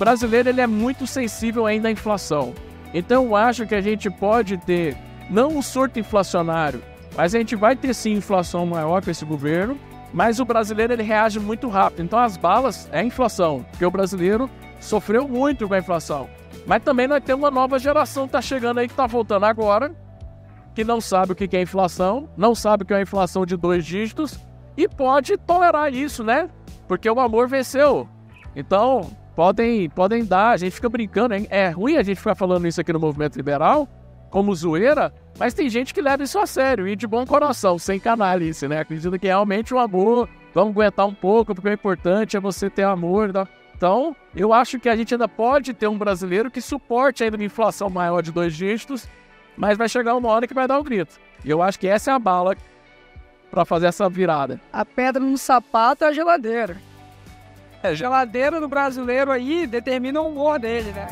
brasileiro ele é muito sensível ainda à inflação. Então eu acho que a gente pode ter não um surto inflacionário, mas a gente vai ter sim inflação maior com esse governo, mas o brasileiro ele reage muito rápido. Então as balas é inflação, porque o brasileiro sofreu muito com a inflação. Mas também nós temos uma nova geração que está chegando aí, que está voltando agora, que não sabe o que é inflação, não sabe o que é inflação de dois dígitos e pode tolerar isso, né? Porque o amor venceu. Então, podem, podem dar. A gente fica brincando, hein? é ruim a gente ficar falando isso aqui no movimento liberal, como zoeira, mas tem gente que leva isso a sério e de bom coração, sem canalice, né? Acredita que realmente o amor, vamos aguentar um pouco, porque o importante é você ter amor. Tá? Então, eu acho que a gente ainda pode ter um brasileiro que suporte ainda uma inflação maior de dois dígitos, mas vai chegar uma hora que vai dar um grito. E eu acho que essa é a bala para fazer essa virada. A pedra no sapato é a geladeira. A é, geladeira do brasileiro aí determina o humor dele, né?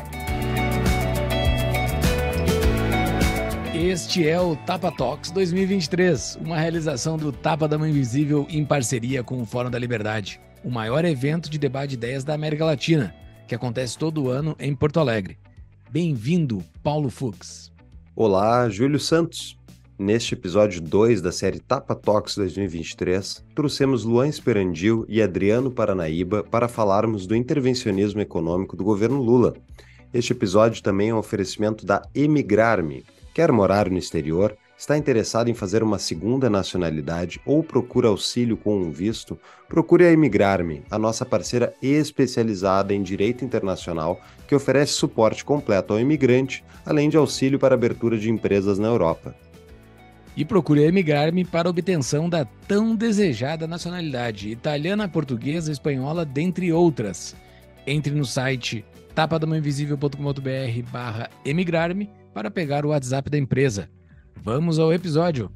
Este é o Tapa Talks 2023, uma realização do Tapa da Mãe Invisível em parceria com o Fórum da Liberdade, o maior evento de debate de ideias da América Latina, que acontece todo ano em Porto Alegre. Bem-vindo, Paulo Fux. Olá, Júlio Santos. Neste episódio 2 da série Tapa Talks 2023, trouxemos Luan Esperandil e Adriano Paranaíba para falarmos do intervencionismo econômico do governo Lula. Este episódio também é um oferecimento da Emigrar-me. Quer morar no exterior? Está interessado em fazer uma segunda nacionalidade ou procura auxílio com um visto? Procure a Emigrar-me, a nossa parceira especializada em direito internacional, que oferece suporte completo ao imigrante, além de auxílio para abertura de empresas na Europa e procurei emigrar-me para obtenção da tão desejada nacionalidade italiana, portuguesa, espanhola, dentre outras. Entre no site tapadamainvisível.com.br barra emigrar-me para pegar o WhatsApp da empresa. Vamos ao episódio!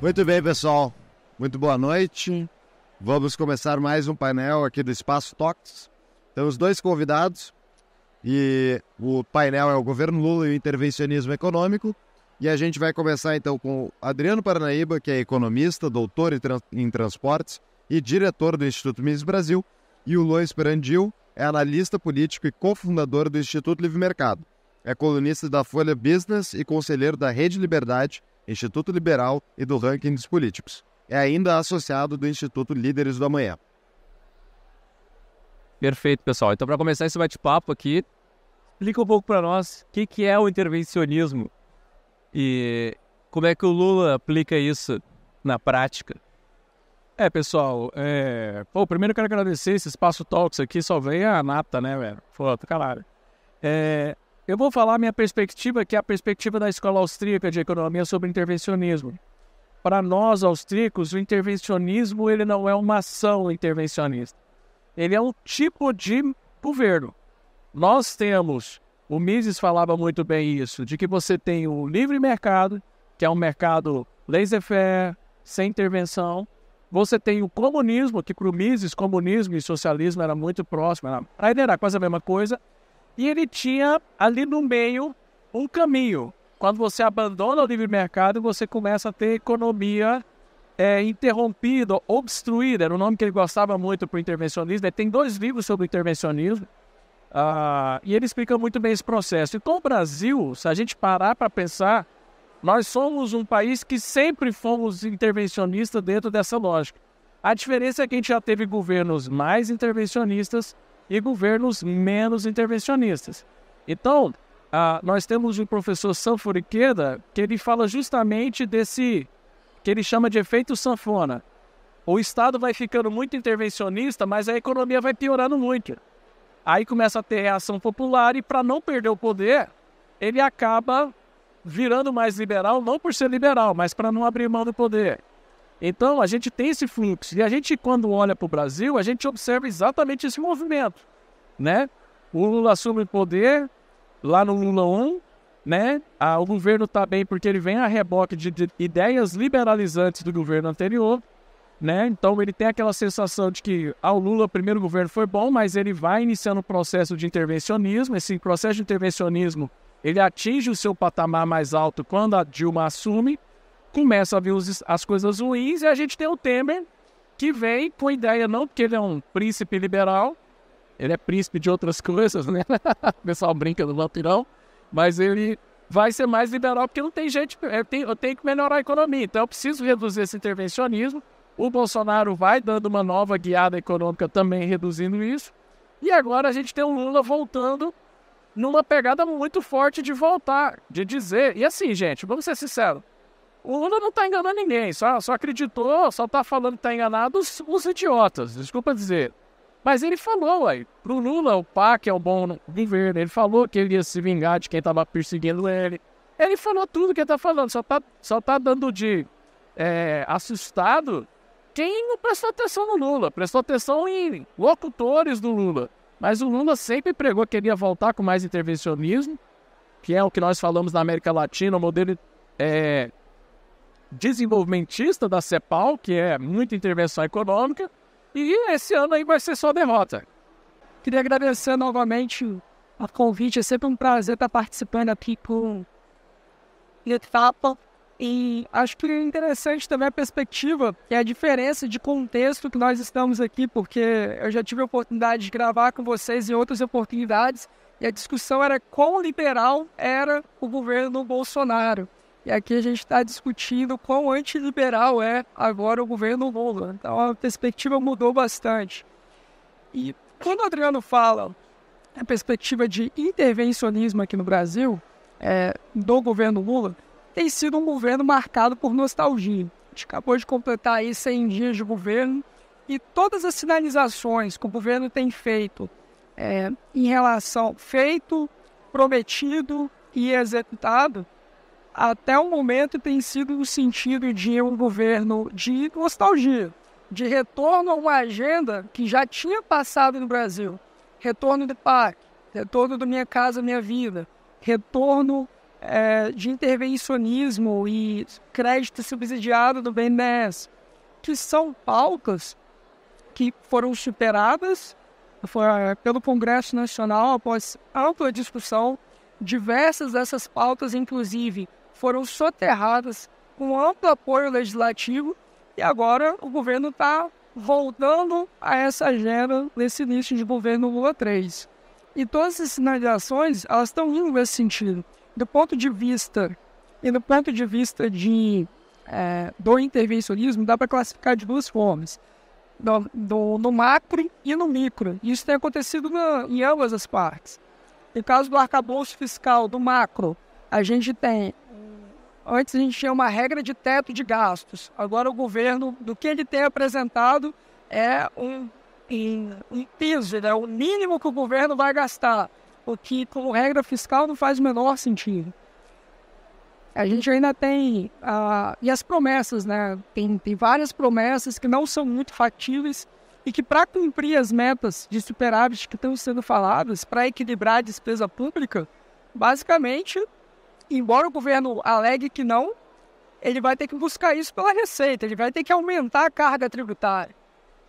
Muito bem, pessoal. Muito boa noite. Vamos começar mais um painel aqui do Espaço Talks. Temos dois convidados. E o painel é o governo Lula e o intervencionismo econômico. E a gente vai começar então com Adriano Parnaíba, que é economista, doutor em transportes e diretor do Instituto Mises Brasil, e o Luan Perandil é analista político e cofundador do Instituto Livre Mercado. É colunista da Folha Business e conselheiro da Rede Liberdade, Instituto Liberal e do Rankings Políticos. É ainda associado do Instituto Líderes do Amanhã. Perfeito, pessoal. Então, para começar esse bate-papo aqui, Explica um pouco para nós o que, que é o intervencionismo e como é que o Lula aplica isso na prática. É, pessoal, é... Pô, primeiro eu quero agradecer esse espaço Talks aqui, só vem a nata, né, velho? Foda, caralho. É... Eu vou falar minha perspectiva, que é a perspectiva da Escola Austríaca de Economia sobre intervencionismo. Para nós, austríacos, o intervencionismo ele não é uma ação intervencionista. Ele é um tipo de governo. Nós temos, o Mises falava muito bem isso, de que você tem o livre mercado, que é um mercado laissez-faire, sem intervenção. Você tem o comunismo, que para o Mises, comunismo e socialismo era muito próximo, era, era quase a mesma coisa. E ele tinha ali no meio um caminho. Quando você abandona o livre mercado, você começa a ter economia é, interrompida, obstruída. Era o um nome que ele gostava muito para o intervencionismo. Ele tem dois livros sobre intervencionismo. Ah, e ele explica muito bem esse processo. Então, o Brasil, se a gente parar para pensar, nós somos um país que sempre fomos intervencionista dentro dessa lógica. A diferença é que a gente já teve governos mais intervencionistas e governos menos intervencionistas. Então, ah, nós temos o professor Sanforiqueda, que ele fala justamente desse que ele chama de efeito sanfona. O Estado vai ficando muito intervencionista, mas a economia vai piorando muito. Aí começa a ter reação popular e para não perder o poder, ele acaba virando mais liberal, não por ser liberal, mas para não abrir mão do poder. Então a gente tem esse fluxo e a gente quando olha para o Brasil, a gente observa exatamente esse movimento, né? O Lula assume o poder lá no Lula 1, né? Ah, o governo está bem porque ele vem a reboque de, de ideias liberalizantes do governo anterior né? Então ele tem aquela sensação de que ao ah, Lula, primeiro governo foi bom, mas ele vai iniciando um processo de intervencionismo. Esse processo de intervencionismo ele atinge o seu patamar mais alto quando a Dilma assume, começa a vir os, as coisas ruins e a gente tem o Temer que vem com a ideia não porque ele é um príncipe liberal, ele é príncipe de outras coisas, né? o pessoal brinca no vampirão mas ele vai ser mais liberal porque não tem gente, eu é, tenho, eu tenho que melhorar a economia, então eu preciso reduzir esse intervencionismo o Bolsonaro vai dando uma nova guiada econômica também reduzindo isso. E agora a gente tem o Lula voltando numa pegada muito forte de voltar, de dizer. E assim, gente, vamos ser sinceros. O Lula não está enganando ninguém, só, só acreditou, só está falando que está enganado os, os, idiotas, desculpa dizer. Mas ele falou aí, pro Lula, o PAC é o bom governo, ele falou que ele ia se vingar de quem estava perseguindo ele. Ele falou tudo que ele está falando, só está só tá dando de é, assustado quem não prestou atenção no Lula, prestou atenção em locutores do Lula. Mas o Lula sempre pregou que queria voltar com mais intervencionismo, que é o que nós falamos na América Latina, o modelo é, desenvolvimentista da CEPAL, que é muita intervenção econômica, e esse ano aí vai ser só derrota. Queria agradecer novamente o convite, é sempre um prazer estar participando aqui com o Papo. E acho que é interessante também a perspectiva, que é a diferença de contexto que nós estamos aqui, porque eu já tive a oportunidade de gravar com vocês em outras oportunidades, e a discussão era quão liberal era o governo Bolsonaro. E aqui a gente está discutindo quão antiliberal é agora o governo Lula. Então a perspectiva mudou bastante. E quando o Adriano fala a perspectiva de intervencionismo aqui no Brasil, é, do governo Lula, tem sido um governo marcado por nostalgia. A gente acabou de completar aí 100 dias de governo e todas as sinalizações que o governo tem feito é, em relação feito, prometido e executado, até o momento tem sido no sentido de um governo de nostalgia, de retorno a uma agenda que já tinha passado no Brasil. Retorno de PAC, retorno do Minha Casa Minha Vida, retorno é, de intervencionismo e crédito subsidiado do BNDES, que são pautas que foram superadas é, pelo Congresso Nacional após ampla discussão. Diversas dessas pautas, inclusive, foram soterradas com amplo apoio legislativo e agora o governo está voltando a essa agenda nesse início de governo Lula 3. E todas essas sinalizações, elas estão indo nesse sentido do ponto de vista e do ponto de vista de é, do intervencionismo dá para classificar de duas formas, do, do, no macro e no micro. Isso tem acontecido na, em ambas as partes. No caso do arcabouço fiscal do macro, a gente tem Antes a gente tinha uma regra de teto de gastos. Agora o governo, do que ele tem apresentado, é um, um, um piso, né? o mínimo que o governo vai gastar o que, como regra fiscal, não faz o menor sentido. A gente ainda tem. Uh, e as promessas, né? Tem, tem várias promessas que não são muito factíveis e que, para cumprir as metas de superávit que estão sendo faladas, para equilibrar a despesa pública, basicamente, embora o governo alegue que não, ele vai ter que buscar isso pela receita, ele vai ter que aumentar a carga tributária.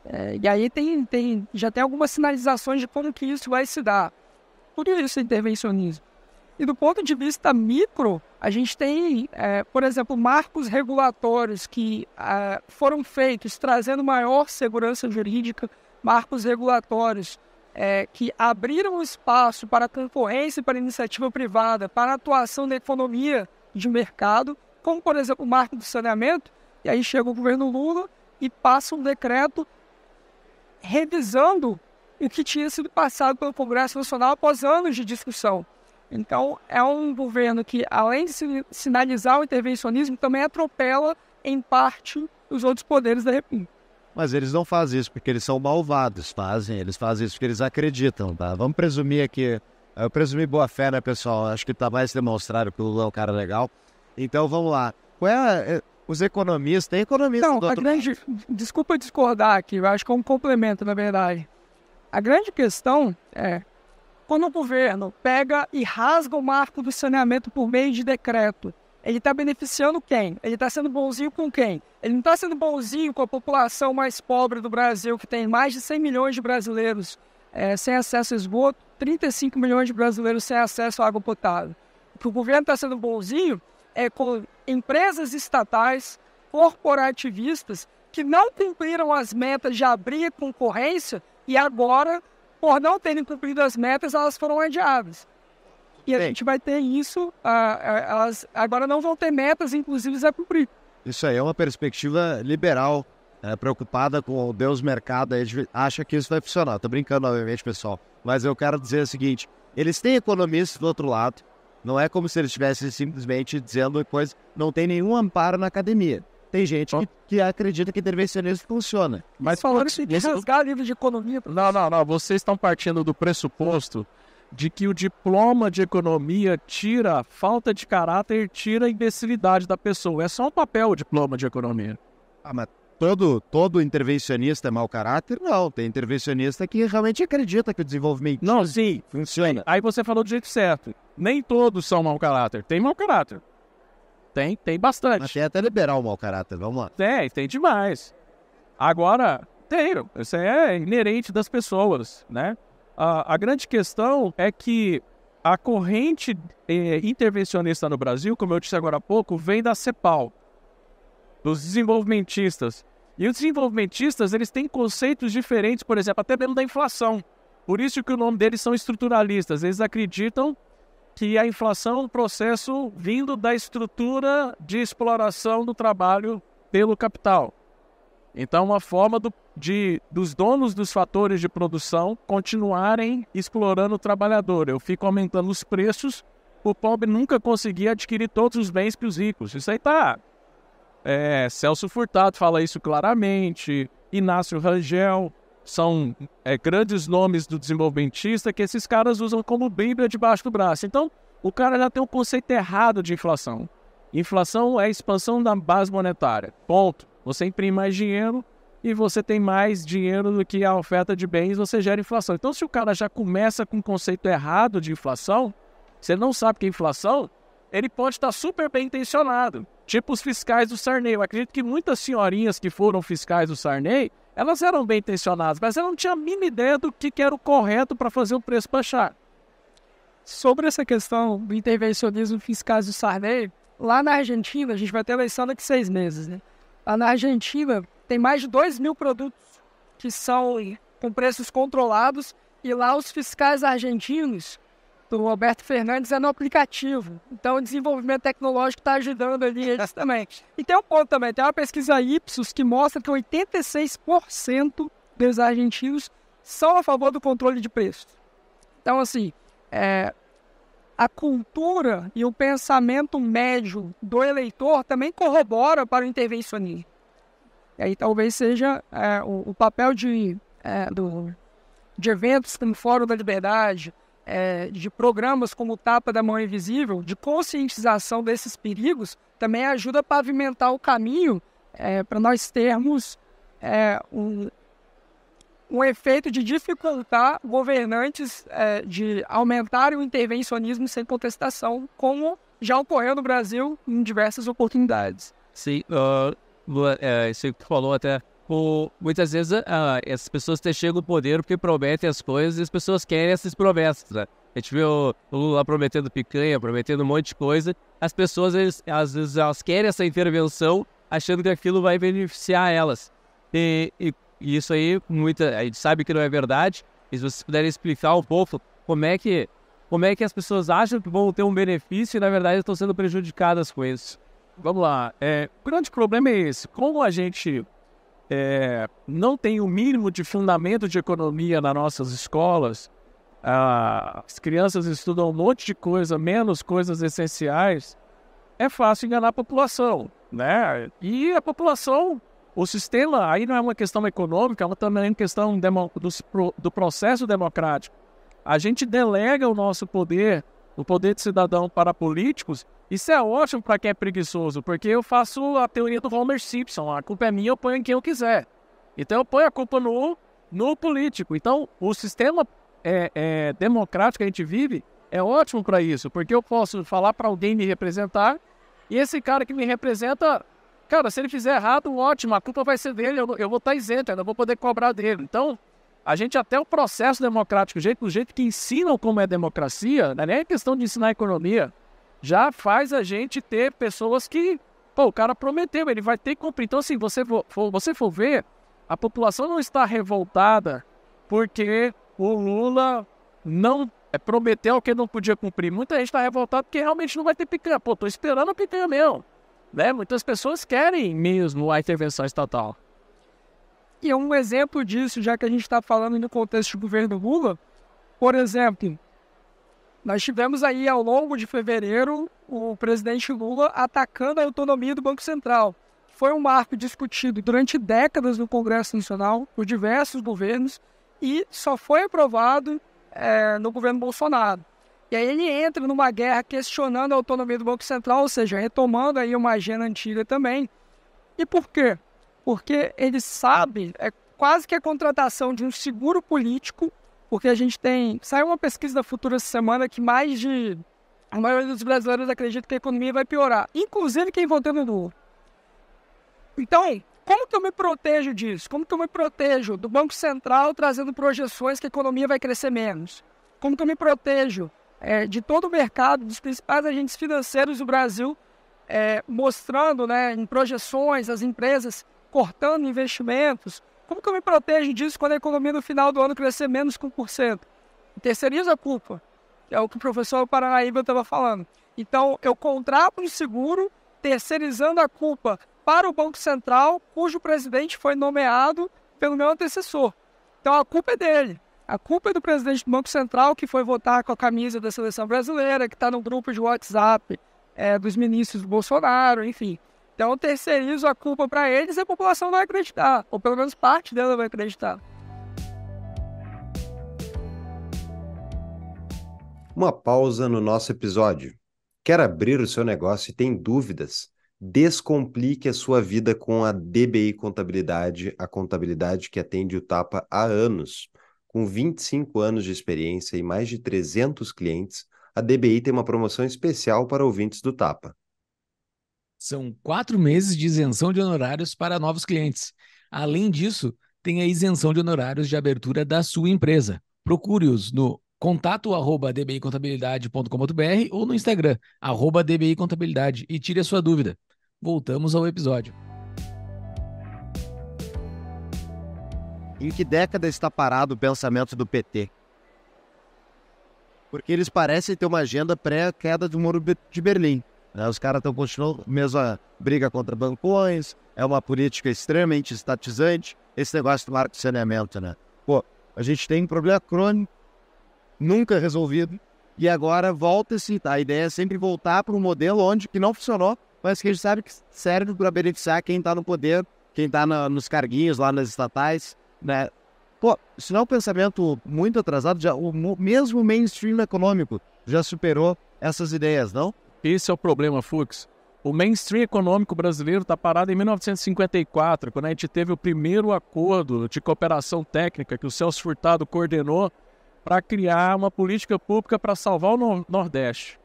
É, e aí tem, tem, já tem algumas sinalizações de como que isso vai se dar por isso intervencionismo. E do ponto de vista micro, a gente tem, é, por exemplo, marcos regulatórios que é, foram feitos trazendo maior segurança jurídica, marcos regulatórios é, que abriram espaço para concorrência, para iniciativa privada, para atuação da economia de mercado, como, por exemplo, o marco do saneamento. E aí chega o governo Lula e passa um decreto revisando e que tinha sido passado pelo Congresso Nacional após anos de discussão. Então, é um governo que, além de sinalizar o intervencionismo, também atropela, em parte, os outros poderes da República. Mas eles não fazem isso porque eles são malvados, fazem, eles fazem isso porque eles acreditam, tá? Vamos presumir aqui, eu presumi boa fé, né, pessoal? Acho que está mais demonstrado que o Lula é um cara legal. Então, vamos lá. Qual é a, é, os economistas, tem economistas não, do outro grande, Desculpa discordar aqui, eu acho que é um complemento, na verdade. A grande questão é quando o governo pega e rasga o marco do saneamento por meio de decreto, ele está beneficiando quem? Ele está sendo bonzinho com quem? Ele não está sendo bonzinho com a população mais pobre do Brasil, que tem mais de 100 milhões de brasileiros é, sem acesso a esgoto, 35 milhões de brasileiros sem acesso à água potável. O que o governo está sendo bonzinho é com empresas estatais, corporativistas, que não cumpriram as metas de abrir concorrência e agora, por não terem cumprido as metas, elas foram adiadas. E a Bem, gente vai ter isso, elas agora não vão ter metas, inclusive, a cumprir. Isso aí é uma perspectiva liberal, é, preocupada com o Deus mercado, acha que isso vai funcionar. Estou brincando, obviamente, pessoal. Mas eu quero dizer o seguinte, eles têm economistas do outro lado, não é como se eles estivessem simplesmente dizendo coisa, não tem nenhum amparo na academia. Tem gente que, que acredita que intervencionismo funciona. Mas falando isso, de rasgar livro de economia. Não, não, não. Vocês estão partindo do pressuposto de que o diploma de economia tira falta de caráter, tira a imbecilidade da pessoa. É só um papel o diploma de economia. Ah, mas todo, todo intervencionista é mau caráter? Não, tem intervencionista que realmente acredita que o desenvolvimento não, sim, funciona. Aí você falou do jeito certo. Nem todos são mau caráter, tem mau caráter. Tem, tem bastante. Mas tem até liberal mau caráter, vamos lá. Tem, tem demais. Agora, tem, isso é inerente das pessoas, né? A, a grande questão é que a corrente eh, intervencionista no Brasil, como eu disse agora há pouco, vem da CEPAL, dos desenvolvimentistas. E os desenvolvimentistas, eles têm conceitos diferentes, por exemplo, até mesmo da inflação. Por isso que o nome deles são estruturalistas. Eles acreditam que a inflação é um processo vindo da estrutura de exploração do trabalho pelo capital. Então, uma forma do, de, dos donos dos fatores de produção continuarem explorando o trabalhador. Eu fico aumentando os preços, o pobre nunca conseguia adquirir todos os bens que os ricos. Isso aí tá. É, Celso Furtado fala isso claramente, Inácio Rangel, são é, grandes nomes do desenvolvimentista que esses caras usam como bíblia debaixo do braço. Então, o cara já tem um conceito errado de inflação. Inflação é a expansão da base monetária. Ponto. Você imprime mais dinheiro e você tem mais dinheiro do que a oferta de bens, você gera inflação. Então, se o cara já começa com um conceito errado de inflação, se ele não sabe que é inflação, ele pode estar super bem intencionado. Tipo os fiscais do Sarney. Eu acredito que muitas senhorinhas que foram fiscais do Sarney elas eram bem intencionadas, mas elas não tinham a mínima ideia do que, que era o correto para fazer o preço baixar. Sobre essa questão do intervencionismo fiscal do Sarney, lá na Argentina, a gente vai ter eleição daqui a seis meses, né? Lá na Argentina, tem mais de 2 mil produtos que são com preços controlados, e lá os fiscais argentinos do Roberto Fernandes é no aplicativo. Então, o desenvolvimento tecnológico está ajudando ali eles também. E tem um ponto também, tem uma pesquisa Ipsos que mostra que 86% dos argentinos são a favor do controle de preços. Então, assim, é, a cultura e o pensamento médio do eleitor também corrobora para o intervencionismo. E aí talvez seja é, o, o, papel de, é, do, de eventos como Fórum da Liberdade, é, de programas como o Tapa da Mão Invisível, de conscientização desses perigos, também ajuda a pavimentar o caminho é, para nós termos é, um, um efeito de dificultar governantes é, de aumentar o intervencionismo sem contestação, como já ocorreu no Brasil em diversas oportunidades. Sim, uh, isso que tu falou até muitas vezes uh, ah, as pessoas te chegam no poder porque prometem as coisas e as pessoas querem essas promessas, né? A gente vê o Lula prometendo picanha, prometendo um monte de coisa. As pessoas, eles, às vezes, elas querem essa intervenção achando que aquilo vai beneficiar elas. E, e, e isso aí, muita, a gente sabe que não é verdade. E se vocês puderem explicar um pouco como é que, como é que as pessoas acham que vão ter um benefício e, na verdade, estão sendo prejudicadas com isso. Vamos lá. É, o grande problema é esse. Como a gente é, não tem o mínimo de fundamento de economia nas nossas escolas, ah, as crianças estudam um monte de coisa, menos coisas essenciais, é fácil enganar a população, né? E a população, o sistema, aí não é uma questão econômica, é também uma questão do, do processo democrático. A gente delega o nosso poder o poder de cidadão para políticos, isso é ótimo para quem é preguiçoso, porque eu faço a teoria do Homer Simpson, a culpa é minha, eu ponho em quem eu quiser. Então eu ponho a culpa no, no político. Então o sistema é, é, democrático que a gente vive é ótimo para isso, porque eu posso falar para alguém me representar e esse cara que me representa, cara, se ele fizer errado, ótimo, a culpa vai ser dele, eu, eu vou estar tá isento, eu não vou poder cobrar dele. Então a gente até o processo democrático, o jeito, o jeito que ensinam como é democracia, não é nem questão de ensinar economia, já faz a gente ter pessoas que, pô, o cara prometeu, ele vai ter que cumprir. Então, assim, você for, você for ver, a população não está revoltada porque o Lula não é, prometeu o que não podia cumprir. Muita gente está revoltada porque realmente não vai ter picanha. Pô, tô esperando a picanha mesmo. Né? Muitas pessoas querem mesmo a intervenção estatal. E é um exemplo disso, já que a gente está falando no contexto do governo Lula, por exemplo, nós tivemos aí ao longo de fevereiro o presidente Lula atacando a autonomia do Banco Central. Foi um marco discutido durante décadas no Congresso Nacional, por diversos governos, e só foi aprovado é, no governo Bolsonaro. E aí ele entra numa guerra questionando a autonomia do Banco Central, ou seja, retomando aí uma agenda antiga também. E por quê? porque ele sabe, é quase que a contratação de um seguro político, porque a gente tem. Saiu uma pesquisa da Futura essa semana que mais de. A maioria dos brasileiros acredita que a economia vai piorar, inclusive quem votou no Lula. Então, como que eu me protejo disso? Como que eu me protejo do Banco Central trazendo projeções que a economia vai crescer menos? Como que eu me protejo é, de todo o mercado, dos principais agentes financeiros do Brasil, é, mostrando né, em projeções as empresas cortando investimentos. Como que eu me protejo disso quando a economia no final do ano crescer menos que 1%? Terceiriza a culpa, que é o que o professor Paranaíba estava falando. Então, eu contrato um seguro terceirizando a culpa para o Banco Central, cujo presidente foi nomeado pelo meu antecessor. Então, a culpa é dele. A culpa é do presidente do Banco Central, que foi votar com a camisa da seleção brasileira, que está no grupo de WhatsApp é, dos ministros do Bolsonaro, enfim. Então terceirizo a culpa para eles e a população vai acreditar, ou pelo menos parte dela vai acreditar. Uma pausa no nosso episódio. Quer abrir o seu negócio e tem dúvidas? Descomplique a sua vida com a DBI Contabilidade, a contabilidade que atende o Tapa há anos. Com 25 anos de experiência e mais de 300 clientes, a DBI tem uma promoção especial para ouvintes do Tapa. São quatro meses de isenção de honorários para novos clientes. Além disso, tem a isenção de honorários de abertura da sua empresa. Procure-os no contato arroba dbicontabilidade.com.br ou no Instagram, arroba dbicontabilidade e tire a sua dúvida. Voltamos ao episódio. Em que década está parado o pensamento do PT? Porque eles parecem ter uma agenda pré-queda do Muro de Berlim. Né? Os caras estão continuando a mesma briga contra bancões, é uma política extremamente estatizante, esse negócio do marco de saneamento, né? Pô, a gente tem um problema crônico, nunca resolvido, e agora volta-se, tá? a ideia é sempre voltar para um modelo onde que não funcionou, mas que a gente sabe que serve para beneficiar quem está no poder, quem está nos carguinhos lá nas estatais, né? Pô, se não é um pensamento muito atrasado, já, o mesmo mainstream econômico já superou essas ideias, não? Esse é o problema, Fux. O mainstream econômico brasileiro está parado em 1954, quando a gente teve o primeiro acordo de cooperação técnica que o Celso Furtado coordenou para criar uma política pública para salvar o Nordeste.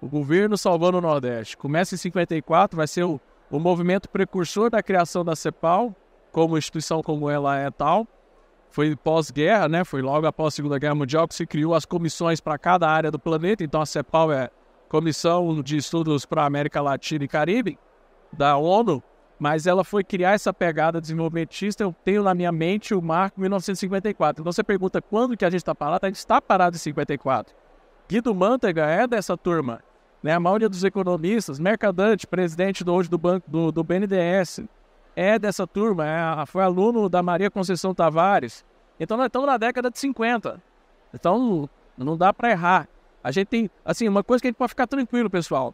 O governo salvando o Nordeste. Começa em 54, vai ser o, o movimento precursor da criação da CEPAL, como instituição como ela é tal. Foi pós-guerra, né? Foi logo após a Segunda Guerra Mundial que se criou as comissões para cada área do planeta. Então a CEPAL é Comissão de Estudos para a América Latina e Caribe, da ONU, mas ela foi criar essa pegada desenvolvimentista. Eu tenho na minha mente o marco 1954. Então você pergunta quando que a gente está parado? A gente está parado em 54. Guido Mantega é dessa turma. Né? A maioria dos economistas, Mercadante, presidente do, hoje do, banco, do, do BNDES, é dessa turma. É, foi aluno da Maria Conceição Tavares. Então nós estamos na década de 50. Então não dá para errar. A gente tem, assim, uma coisa que a gente pode ficar tranquilo, pessoal.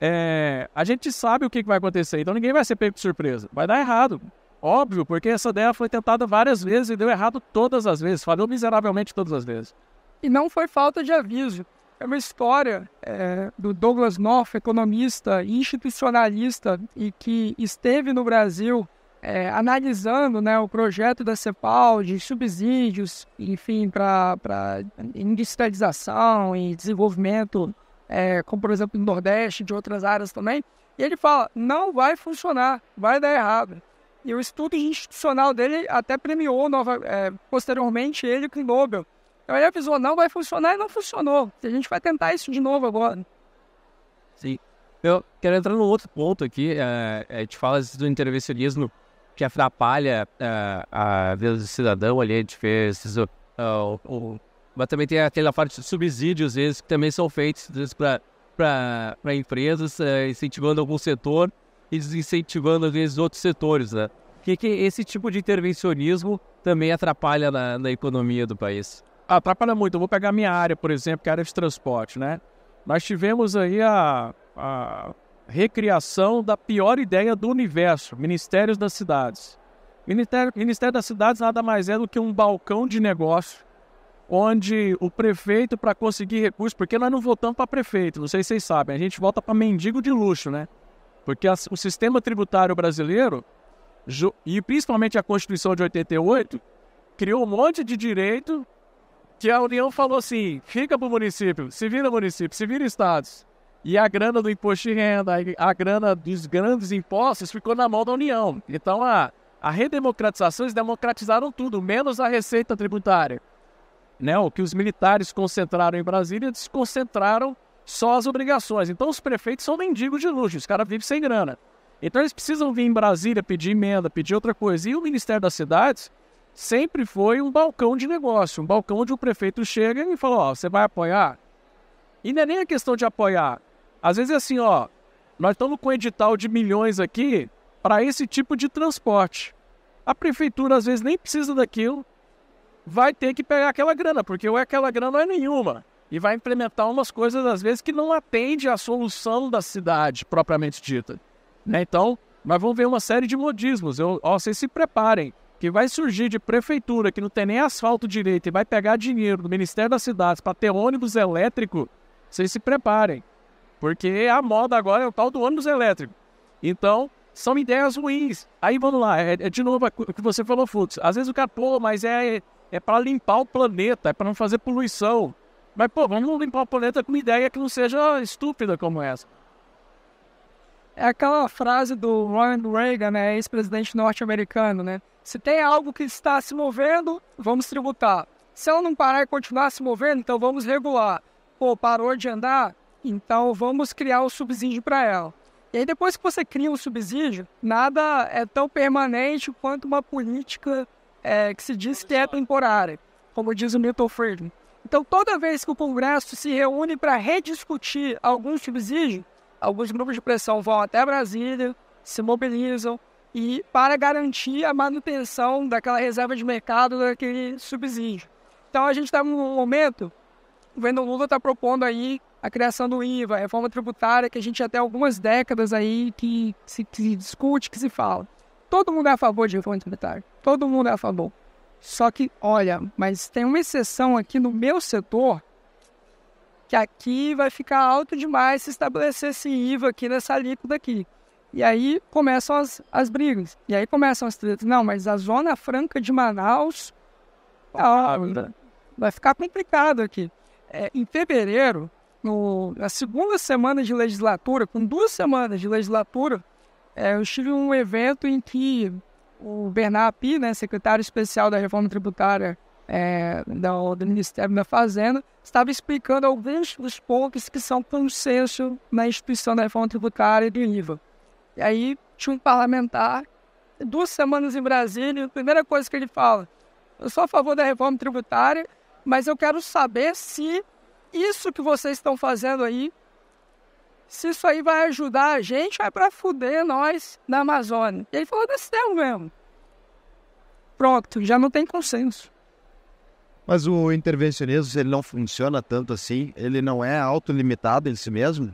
É, a gente sabe o que vai acontecer, então ninguém vai ser pego de surpresa. Vai dar errado, óbvio, porque essa ideia foi tentada várias vezes e deu errado todas as vezes, falhou miseravelmente todas as vezes. E não foi falta de aviso. É uma história é, do Douglas North, economista institucionalista, e que esteve no Brasil é, analisando né, o projeto da CEPAL de subsídios, enfim, para industrialização e desenvolvimento, é, como por exemplo no Nordeste, e de outras áreas também, e ele fala: não vai funcionar, vai dar errado. E o estudo institucional dele até premiou nova, é, posteriormente ele com o Nobel. Então ele avisou: não vai funcionar e não funcionou. A gente vai tentar isso de novo agora. Sim. Eu quero entrar num outro ponto aqui. É, é a gente fala do intervencionismo que atrapalha uh, a vida do cidadão ali, a gente fez, esses, uh, uh, mas também tem aquela parte de subsídios, às vezes, que também são feitos para empresas, eh, incentivando algum setor e desincentivando, às vezes, outros setores, né? Que, que esse tipo de intervencionismo também atrapalha na, na economia do país. Atrapalha muito. Eu vou pegar minha área, por exemplo, que é a área de transporte, né? Nós tivemos aí a, a recriação da pior ideia do universo, Ministérios das Cidades. Ministério, Ministério das Cidades nada mais é do que um balcão de negócio onde o prefeito, para conseguir recursos, porque nós não votamos para prefeito, não sei se vocês sabem, a gente volta para mendigo de luxo, né? Porque a, o sistema tributário brasileiro, e principalmente a Constituição de 88, criou um monte de direito que a União falou assim: fica para o município, se vira município, se vira estados. E a grana do imposto de renda, a grana dos grandes impostos ficou na mão da União. Então a, a redemocratização, eles democratizaram tudo, menos a receita tributária. Né? O que os militares concentraram em Brasília, desconcentraram só as obrigações. Então os prefeitos são mendigos de luxo, os caras vivem sem grana. Então eles precisam vir em Brasília pedir emenda, pedir outra coisa. E o Ministério das Cidades sempre foi um balcão de negócio, um balcão onde o prefeito chega e fala, ó, oh, você vai apoiar? E não é nem a questão de apoiar. Às vezes é assim, ó, nós estamos com um edital de milhões aqui para esse tipo de transporte. A prefeitura às vezes nem precisa daquilo, vai ter que pegar aquela grana, porque ou aquela grana não é nenhuma. E vai implementar umas coisas, às vezes, que não atende à solução da cidade propriamente dita. Né? Então, nós vamos ver uma série de modismos. Eu, ó, vocês se preparem, que vai surgir de prefeitura que não tem nem asfalto direito e vai pegar dinheiro do Ministério das Cidades para ter ônibus elétrico. Vocês se preparem. Porque é a moda agora é o tal do ônibus elétrico. Então, são ideias ruins. Aí vamos lá, é, é de novo o que você falou, Fux. Às vezes o cara, pô, mas é, é para limpar o planeta, é para não fazer poluição. Mas, pô, vamos limpar o planeta com ideia que não seja estúpida como essa. É aquela frase do Ronald Reagan, né, ex-presidente norte-americano, né? Se tem algo que está se movendo, vamos tributar. Se ela não parar e continuar se movendo, então vamos regular. Pô, parou de andar, então vamos criar o subsídio para ela. E aí, depois que você cria um subsídio, nada é tão permanente quanto uma política é, que se diz que é temporária, como diz o Milton Friedman. Então, toda vez que o Congresso se reúne para rediscutir algum subsídio, alguns grupos de pressão vão até Brasília, se mobilizam e para garantir a manutenção daquela reserva de mercado daquele subsídio. Então, a gente está num momento, o governo Lula está propondo aí a criação do IVA, a reforma tributária, que a gente já tem algumas décadas aí que se, que se discute, que se fala. Todo mundo é a favor de reforma tributária. Todo mundo é a favor. Só que, olha, mas tem uma exceção aqui no meu setor, que aqui vai ficar alto demais se estabelecer esse IVA aqui nessa líquida aqui. E aí começam as, as brigas. E aí começam as tretas. Não, mas a Zona Franca de Manaus. Ah, vai ficar complicado aqui. É, em fevereiro, no, na segunda semana de legislatura, com duas semanas de legislatura, é, eu estive em um evento em que o Bernard né, secretário especial da reforma tributária é, do, do, Ministério da Fazenda, estava explicando alguns dos pontos que são consenso na instituição da reforma tributária e do IVA. E aí tinha um parlamentar, duas semanas em Brasília, a primeira coisa que ele fala, eu sou a favor da reforma tributária, mas eu quero saber se isso que vocês estão fazendo aí, se isso aí vai ajudar a gente, vai para fuder nós na Amazônia. E ele falou desse termo mesmo. Pronto, já não tem consenso. Mas o intervencionismo, ele não funciona tanto assim? Ele não é autolimitado em si mesmo?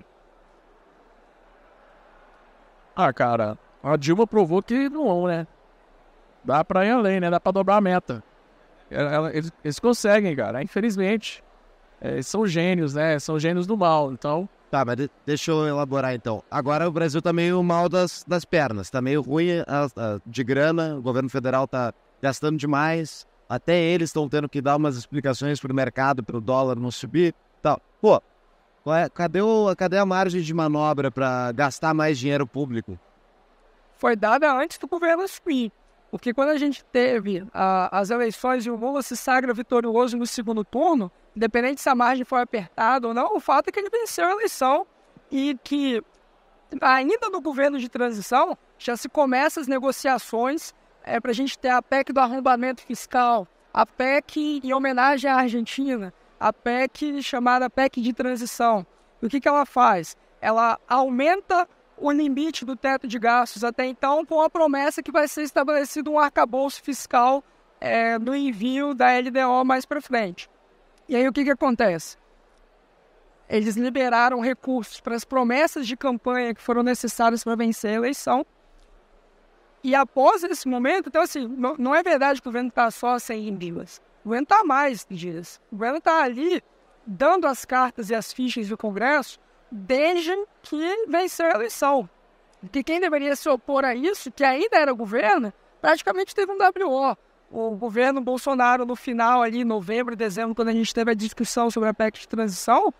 Ah, cara, a Dilma provou que não, né? Dá pra ir além, né? Dá pra dobrar a meta. eles conseguem, cara, infelizmente é, são gênios, né? São gênios do mal, então. Tá, mas deixa eu elaborar então. Agora o Brasil tá meio mal das, das pernas, tá meio ruim a, a, de grana, o governo federal tá gastando demais, até eles estão tendo que dar umas explicações pro mercado, pro dólar não subir tal. Pô, é, cadê, o, cadê a margem de manobra para gastar mais dinheiro público? Foi dada antes do governo subir. Porque quando a gente teve a, as eleições e o Lula se sagra vitorioso no segundo turno, independente se a margem foi apertada ou não, o fato é que ele venceu a eleição e que, ainda no governo de transição, já se começam as negociações é, para a gente ter a PEC do arrombamento fiscal, a PEC em homenagem à Argentina, a PEC chamada PEC de transição. E o que, que ela faz? Ela aumenta o limite do teto de gastos até então, com a promessa que vai ser estabelecido um arcabouço fiscal é, do envio da LDO mais para frente. E aí o que, que acontece? Eles liberaram recursos para as promessas de campanha que foram necessárias para vencer a eleição. E após esse momento, então assim, não, não é verdade que o governo está só sem bilas. O governo está mais dias. O governo está ali dando as cartas e as fichas do Congresso desde que venceu a eleição. Que quem deveria se opor a isso, que ainda era governo, praticamente teve um WO. O governo Bolsonaro, no final, ali, novembro, dezembro, quando a gente teve a discussão sobre a PEC de transição,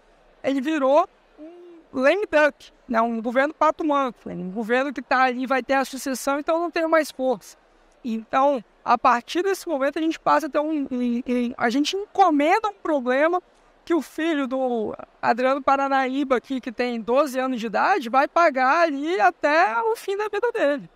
ele virou um lame duck, né? um governo pato manco, um governo que está ali vai ter a sucessão, então não tem mais força. Então, a partir desse momento, a gente passa a ter um. A gente encomenda um problema que o filho do Adriano Paranaíba aqui, que tem 12 anos de idade, vai pagar ali até o fim da vida dele.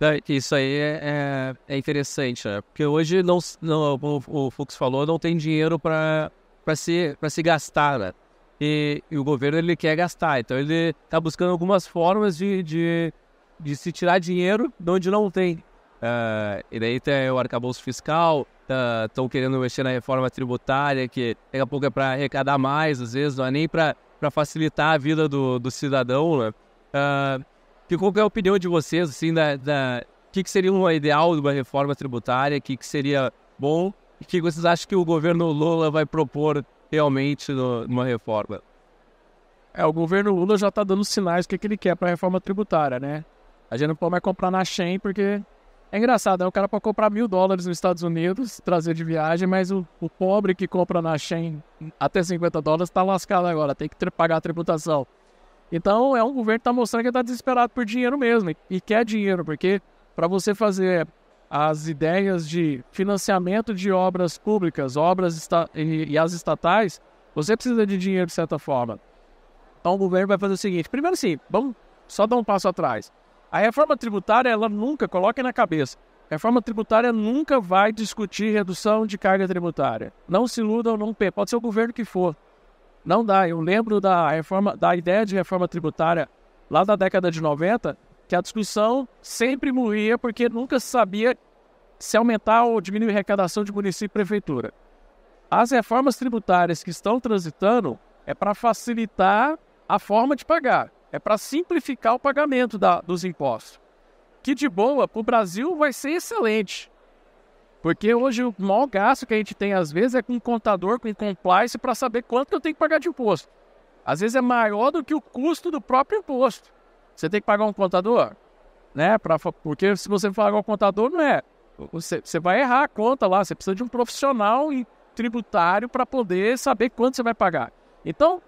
É, isso aí é, é, é interessante, né? porque hoje não, não, o, o Fux falou, não tem dinheiro para se, se gastar, né? e, e, o governo ele quer gastar, então ele está buscando algumas formas de, de, de se tirar dinheiro de onde não tem. Uh, e daí tem o arcabouço fiscal, estão tá, uh, querendo mexer na reforma tributária, que daqui a pouco é para arrecadar mais, às vezes, não é nem para facilitar a vida do, do cidadão. Né? Uh, qual é a opinião de vocês, assim, da, da que, que seria o ideal de uma reforma tributária, o que, que seria bom, e o que vocês acham que o governo Lula vai propor realmente no, numa reforma? É, o governo Lula já está dando sinais do que, que ele quer para a reforma tributária, né? A gente não pode mais comprar na Shen porque é engraçado, é o cara para comprar mil dólares nos Estados Unidos, trazer de viagem, mas o, o pobre que compra na Shen até 50 dólares está lascado agora, tem que pagar a tributação. Então é um governo que está mostrando que está desesperado por dinheiro mesmo e, e quer dinheiro, porque para você fazer as ideias de financiamento de obras públicas, obras e, e as estatais, você precisa de dinheiro de certa forma. Então o governo vai fazer o seguinte: primeiro, sim, vamos só dar um passo atrás a reforma tributária, ela nunca, coloque na cabeça, a reforma tributária nunca vai discutir redução de carga tributária. Não se iludam, não pê. Pode ser o governo que for. Não dá. Eu lembro da reforma, da ideia de reforma tributária lá da década de 90, que a discussão sempre morria porque nunca se sabia se aumentar ou diminuir a arrecadação de município e prefeitura. As reformas tributárias que estão transitando é para facilitar a forma de pagar. É para simplificar o pagamento da, dos impostos. Que de boa, para o Brasil vai ser excelente. Porque hoje o maior gasto que a gente tem, às vezes, é com um contador, com um compliance, para saber quanto eu tenho que pagar de imposto. Às vezes é maior do que o custo do próprio imposto. Você tem que pagar um contador? Né? Pra, porque se você pagar um contador, não é. Você, você vai errar a conta lá. Você precisa de um profissional tributário para poder saber quanto você vai pagar. Então,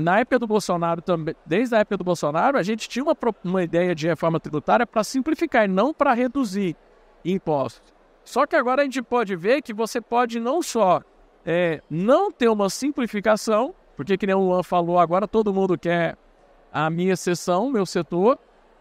na época do Bolsonaro também, desde a época do Bolsonaro, a gente tinha uma, uma ideia de reforma tributária para simplificar e não para reduzir impostos. Só que agora a gente pode ver que você pode não só é, não ter uma simplificação, porque que nem o Luan falou, agora todo mundo quer a minha seção, meu setor,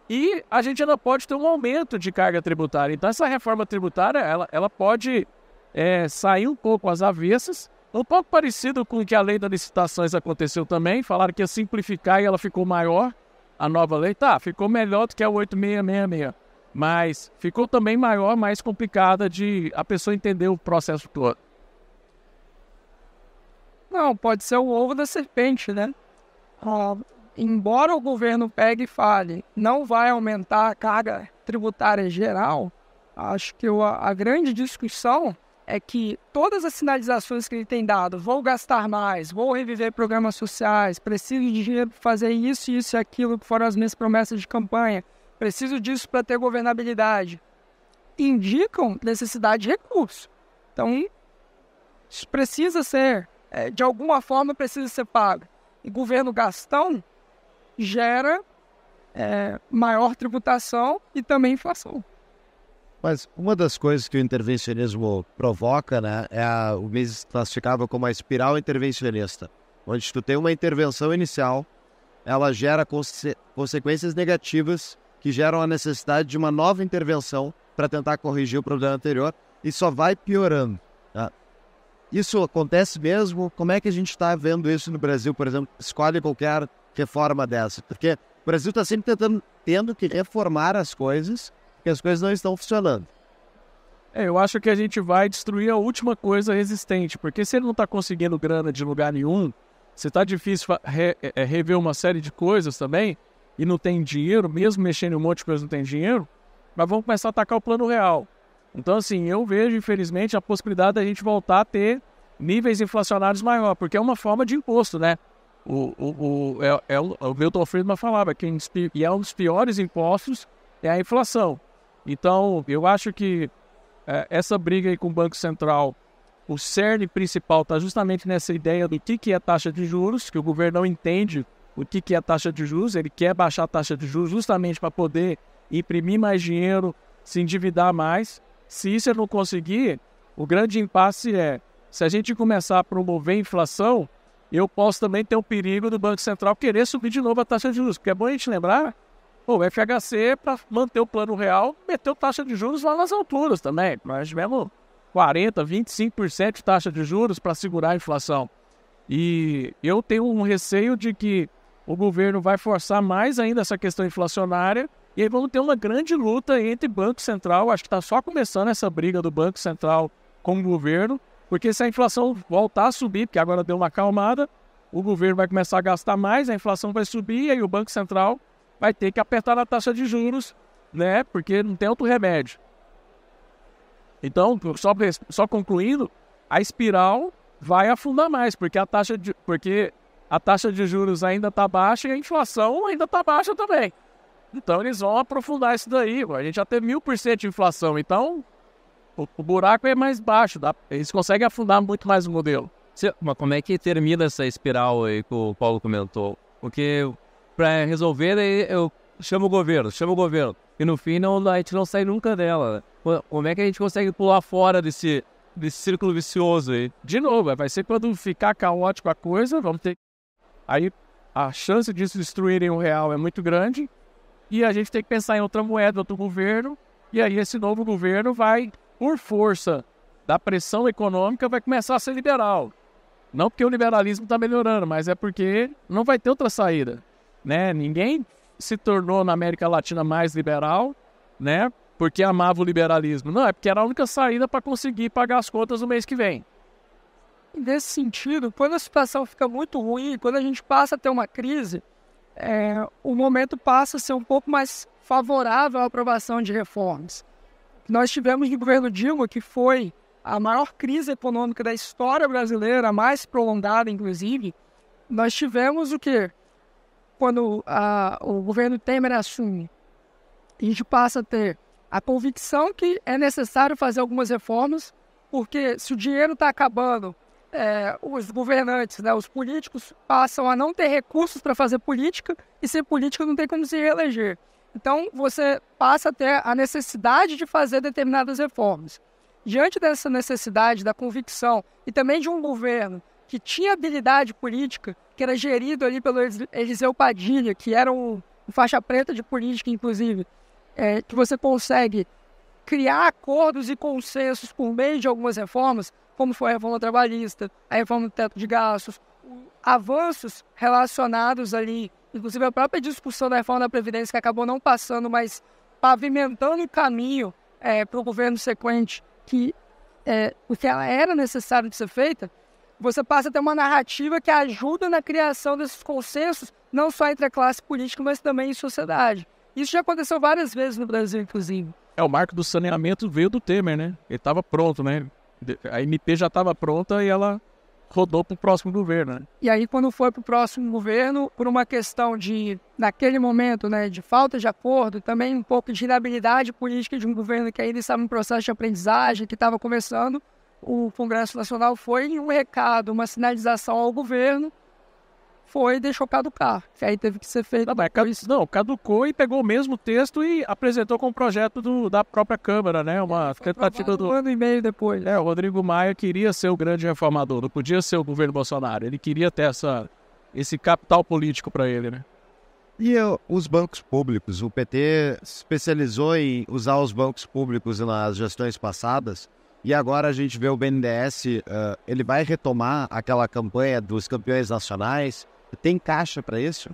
e a gente ainda pode ter um aumento de carga tributária. Então essa reforma tributária, ela, ela pode é, sair um pouco às avessas um pouco parecido com o que a lei das licitações aconteceu também, falaram que ia simplificar e ela ficou maior, a nova lei. Tá, ficou melhor do que a 8666, mas ficou também maior, mais complicada de a pessoa entender o processo todo. Não, pode ser o ovo da serpente, né? Ah, embora o governo pegue e fale, não vai aumentar a carga tributária geral, acho que a, a grande discussão é que todas as sinalizações que ele tem dado, vou gastar mais, vou reviver programas sociais, preciso de dinheiro para fazer isso, isso e aquilo, que foram as minhas promessas de campanha, preciso disso para ter governabilidade, indicam necessidade de recurso. Então, isso precisa ser, é, de alguma forma, precisa ser pago. E governo gastão gera é, maior tributação e também inflação. Mas uma das coisas que o intervencionismo provoca, né, é a, o Mises classificava como a espiral intervencionista, onde tu tem uma intervenção inicial, ela gera conse consequências negativas que geram a necessidade de uma nova intervenção para tentar corrigir o problema anterior e só vai piorando. Tá? Isso acontece mesmo? Como é que a gente está vendo isso no Brasil, por exemplo? Escolhe qualquer reforma dessa, porque o Brasil está sempre tentando tendo que reformar as coisas que as coisas não estão funcionando. É, eu acho que a gente vai destruir a última coisa resistente, porque se ele não está conseguindo grana de lugar nenhum, se está difícil re é, é, rever uma série de coisas também, e não tem dinheiro, mesmo mexendo em um monte de coisa não tem dinheiro, mas vamos começar a atacar o plano real. Então, assim, eu vejo, infelizmente, a possibilidade da gente voltar a ter níveis inflacionários maior, porque é uma forma de imposto, né? O, o, o, é, é, o é Milton Friedman falava que e é um dos piores impostos é a inflação. Então, eu acho que é, essa briga aí com o Banco Central, o cerne principal está justamente nessa ideia do que, que é taxa de juros, que o governo não entende o que, que é taxa de juros, ele quer baixar a taxa de juros justamente para poder imprimir mais dinheiro, se endividar mais. Se isso ele não conseguir, o grande impasse é se a gente começar a promover a inflação, eu posso também ter o um perigo do Banco Central querer subir de novo a taxa de juros. Porque é bom a gente lembrar o FHC, para manter o plano real, meteu taxa de juros lá nas alturas também. Nós tivemos 40%, 25% de taxa de juros para segurar a inflação. E eu tenho um receio de que o governo vai forçar mais ainda essa questão inflacionária e aí vamos ter uma grande luta entre Banco Central. Acho que está só começando essa briga do Banco Central com o governo, porque se a inflação voltar a subir, porque agora deu uma acalmada, o governo vai começar a gastar mais, a inflação vai subir e aí o Banco Central vai ter que apertar a taxa de juros, né? Porque não tem outro remédio. Então, só, só concluindo, a espiral vai afundar mais, porque a taxa de, porque a taxa de juros ainda está baixa e a inflação ainda está baixa também. Então eles vão aprofundar isso daí. A gente já teve mil por cento de inflação, então o, o, buraco é mais baixo. Dá, eles conseguem afundar muito mais o modelo. Mas como é que termina essa espiral aí que o Paulo comentou? Porque para resolver, eu chamo o governo, chamo o governo. E no fim não, a gente não sai nunca dela. Né? Como é que a gente consegue pular fora desse, desse círculo vicioso aí? De novo, vai ser quando ficar caótico a coisa, vamos ter. Aí a chance de destruírem o real é muito grande. E a gente tem que pensar em outra moeda, outro governo. E aí esse novo governo vai, por força da pressão econômica, vai começar a ser liberal. Não porque o liberalismo está melhorando, mas é porque não vai ter outra saída né? Ninguém se tornou na América Latina mais liberal, né? Porque amava o liberalismo. Não, é porque era a única saída para conseguir pagar as contas no mês que vem. Nesse sentido, quando a situação fica muito ruim, quando a gente passa a ter uma crise, é, o momento passa a ser um pouco mais favorável à aprovação de reformas. Nós tivemos no governo Dilma, que foi a maior crise econômica da história brasileira, a mais prolongada, inclusive, nós tivemos o quê? quando a, o governo Temer assume, a gente passa a ter a convicção que é necessário fazer algumas reformas, porque se o dinheiro está acabando, é, os governantes, né, os políticos, passam a não ter recursos para fazer política e sem política não tem como se reeleger. Então, você passa a ter a necessidade de fazer determinadas reformas. Diante dessa necessidade, da convicção e também de um governo que tinha habilidade política, que era gerido ali pelo Eliseu Padilha, que era um, um faixa preta de política, inclusive, é, que você consegue criar acordos e consensos por meio de algumas reformas, como foi a reforma trabalhista, a reforma do teto de gastos, avanços relacionados ali, inclusive a própria discussão da reforma da Previdência, que acabou não passando, mas pavimentando o caminho é, para o governo sequente, que é, que ela era necessário de ser feita, você passa a ter uma narrativa que ajuda na criação desses consensos, não só entre a classe política, mas também em sociedade. Isso já aconteceu várias vezes no Brasil, inclusive. É, o marco do saneamento veio do Temer, né? Ele estava pronto, né? A MP já estava pronta e ela rodou para o próximo governo, né? E aí, quando foi para o próximo governo, por uma questão de, naquele momento, né, de falta de acordo, também um pouco de inabilidade política de um governo que ainda estava em processo de aprendizagem, que estava começando, o Congresso Nacional foi um recado, uma sinalização ao governo, foi e deixou caducar. Que aí teve que ser feito. Não, mas, não, caducou e pegou o mesmo texto e apresentou como projeto do, da própria Câmara, né? Uma é, tentativa do. Um ano e meio depois. É, o Rodrigo Maia queria ser o grande reformador, não podia ser o governo Bolsonaro. Ele queria ter essa, esse capital político para ele, né? E eu, eh, os bancos públicos? O PT se especializou em usar os bancos públicos nas gestões passadas e agora a gente vê o BNDES, uh, eh, ele vai retomar aquela campanha dos campeões nacionais? Tem caixa para isso?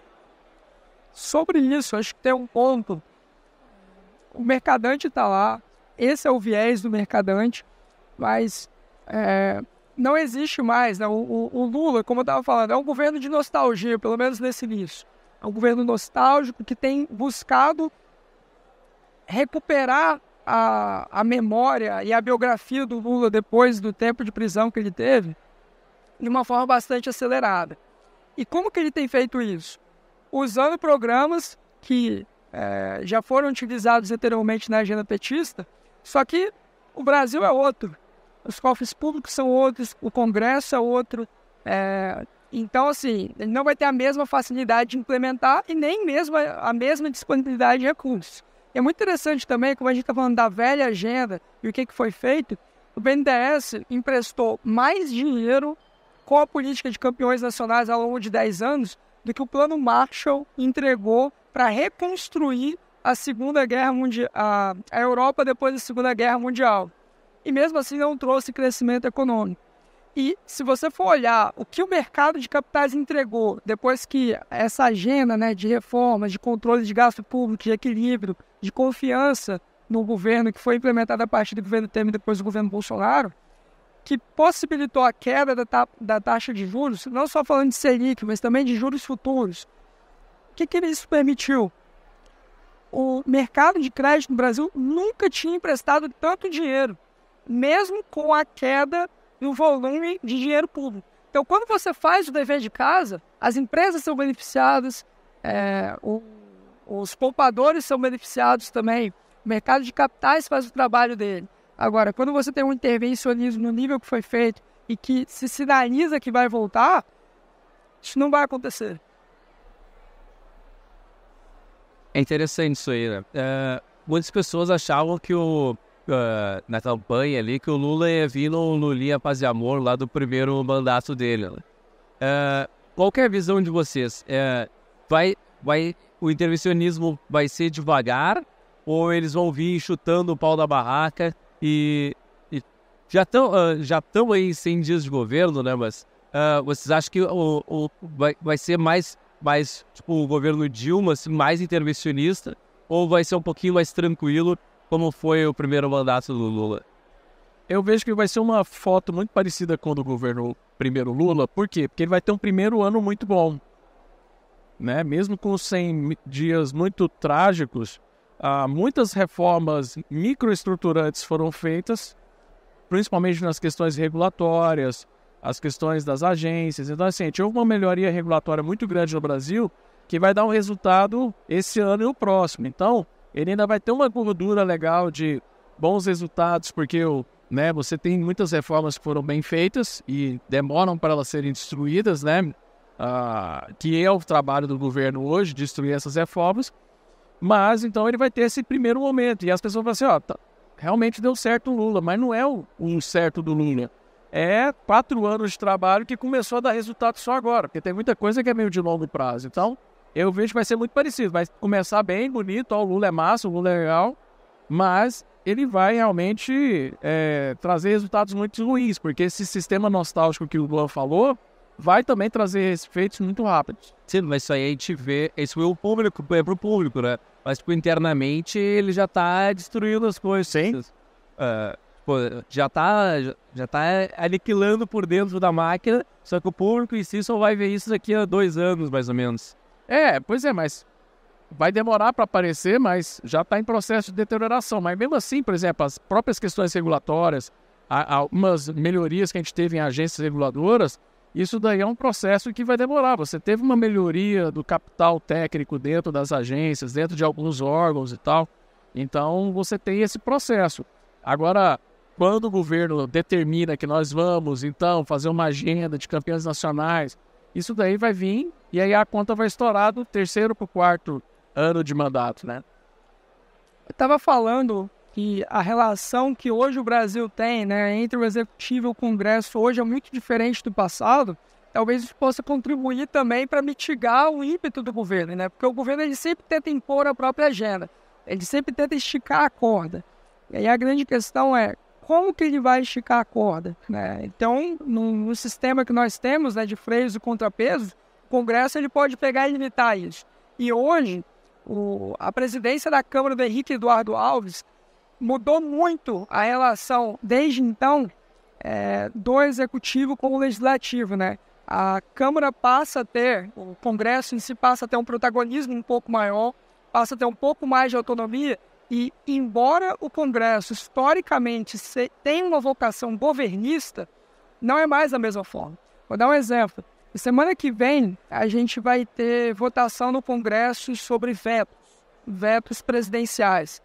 Sobre isso, acho que tem um ponto. O mercadante está lá, esse é o viés do mercadante, mas é, não existe mais. Né? O, o, o, Lula, como eu estava falando, é um governo de nostalgia, pelo menos nesse início. É um governo nostálgico que tem buscado recuperar a, a memória e a biografia do Lula depois do tempo de prisão que ele teve de uma forma bastante acelerada. E como que ele tem feito isso? Usando programas que é, já foram utilizados anteriormente na agenda petista, só que o Brasil é outro, os cofres públicos são outros, o Congresso é outro. É, então, assim, ele não vai ter a mesma facilidade de implementar e nem mesmo a mesma disponibilidade de recursos. E é muito interessante também, como a gente está falando da velha agenda e o que, que foi feito, o BNDES emprestou mais dinheiro com a política de campeões nacionais ao longo de 10 anos do que o Plano Marshall entregou para reconstruir a Segunda Guerra Mundial, a Europa depois da Segunda Guerra Mundial. E mesmo assim não trouxe crescimento econômico. E se você for olhar o que o mercado de capitais entregou depois que essa agenda né, de reformas, de controle de gasto público, de equilíbrio, de confiança no governo que foi implementada a partir do governo Temer e depois do governo Bolsonaro, que possibilitou a queda da, ta da, taxa de juros, não só falando de Selic, mas também de juros futuros. O que, que isso permitiu? O mercado de crédito no Brasil nunca tinha emprestado tanto dinheiro, mesmo com a queda e volume de dinheiro público. Então, quando você faz o dever de casa, as empresas são beneficiadas, é, o, os poupadores são beneficiados também, o mercado de capitais faz o trabalho dele. Agora, quando você tem um intervencionismo no nível que foi feito e que se sinaliza que vai voltar, isso não vai acontecer. É interessante isso aí, né? É, muitas pessoas achavam que o uh, na campanha ali que o Lula ia vir no Lulinha Paz e Amor lá do primeiro mandato dele. Né? Uh, qual é a visão de vocês? Uh, vai, vai, o intervencionismo vai ser devagar ou eles vão vir chutando o pau da barraca e, e já estão uh, ah, já estão aí sem dias de governo, né? Mas vocês acham que o, o, vai, vai ser mais mais tipo o governo Dilma, assim, mais intervencionista ou vai ser um pouquinho mais tranquilo como foi o primeiro mandato do Lula. Eu vejo que vai ser uma foto muito parecida com o do governo primeiro Lula. Por quê? Porque ele vai ter um primeiro ano muito bom. Né? Mesmo com 100 dias muito trágicos, ah, muitas reformas microestruturantes foram feitas, principalmente nas questões regulatórias, as questões das agências. Então, assim, houve uma melhoria regulatória muito grande no Brasil que vai dar um resultado esse ano e o próximo. Então, ele ainda vai ter uma gordura legal de bons resultados, porque o, né, você tem muitas reformas que foram bem feitas e demoram para elas serem destruídas, né? Ah, que é o trabalho do governo hoje, destruir essas reformas. Mas então ele vai ter esse primeiro momento. E as pessoas vão assim: ó, tá, realmente deu certo o Lula, mas não é o, o certo do Lula. É quatro anos de trabalho que começou a dar resultado só agora, porque tem muita coisa que é meio de longo prazo. Então, eu vejo que vai ser muito parecido. Vai começar bem, bonito, ó, o Lula é massa, o Lula é legal, mas ele vai realmente é, trazer resultados muito ruins, porque esse sistema nostálgico que o Luan falou vai também trazer efeitos muito rápidos. Sim, mas isso aí a gente vê, isso para o público, é pro público, né? Mas tipo, internamente ele já tá destruindo as coisas. Sim. Uh, já tá, já, já tá aniquilando por dentro da máquina, só que o público em si só vai ver isso daqui a dois anos, mais ou menos. É, pois é, mas vai demorar para aparecer, mas já está em processo de deterioração. Mas mesmo assim, por exemplo, as próprias questões regulatórias, algumas melhorias que a gente teve em agências reguladoras, isso daí é um processo que vai demorar. Você teve uma melhoria do capital técnico dentro das agências, dentro de alguns órgãos e tal. Então você tem esse processo. Agora, quando o governo determina que nós vamos, então, fazer uma agenda de campeões nacionais, isso daí vai vir e aí a conta vai estourar do terceiro para o quarto ano de mandato, né? Eu estava falando que a relação que hoje o Brasil tem né, entre o Executivo e o Congresso hoje é muito diferente do passado. Talvez isso possa contribuir também para mitigar o ímpeto do governo, né? Porque o governo ele sempre tenta impor a própria agenda, ele sempre tenta esticar a corda. E aí a grande questão é como que ele vai esticar a corda. Né? Então, no, no, sistema que nós temos né, de freios e contrapesos, o Congresso ele pode pegar e limitar isso. E hoje, o, a presidência da Câmara do Henrique Eduardo Alves mudou muito a relação, desde então, é, do Executivo com o Legislativo. Né? A Câmara passa a ter, o Congresso em si passa a ter um protagonismo um pouco maior, passa a ter um pouco mais de autonomia e, embora o Congresso historicamente tenha uma vocação governista, não é mais da mesma forma. Vou dar um exemplo. Semana que vem, a gente vai ter votação no Congresso sobre vetos, vetos presidenciais.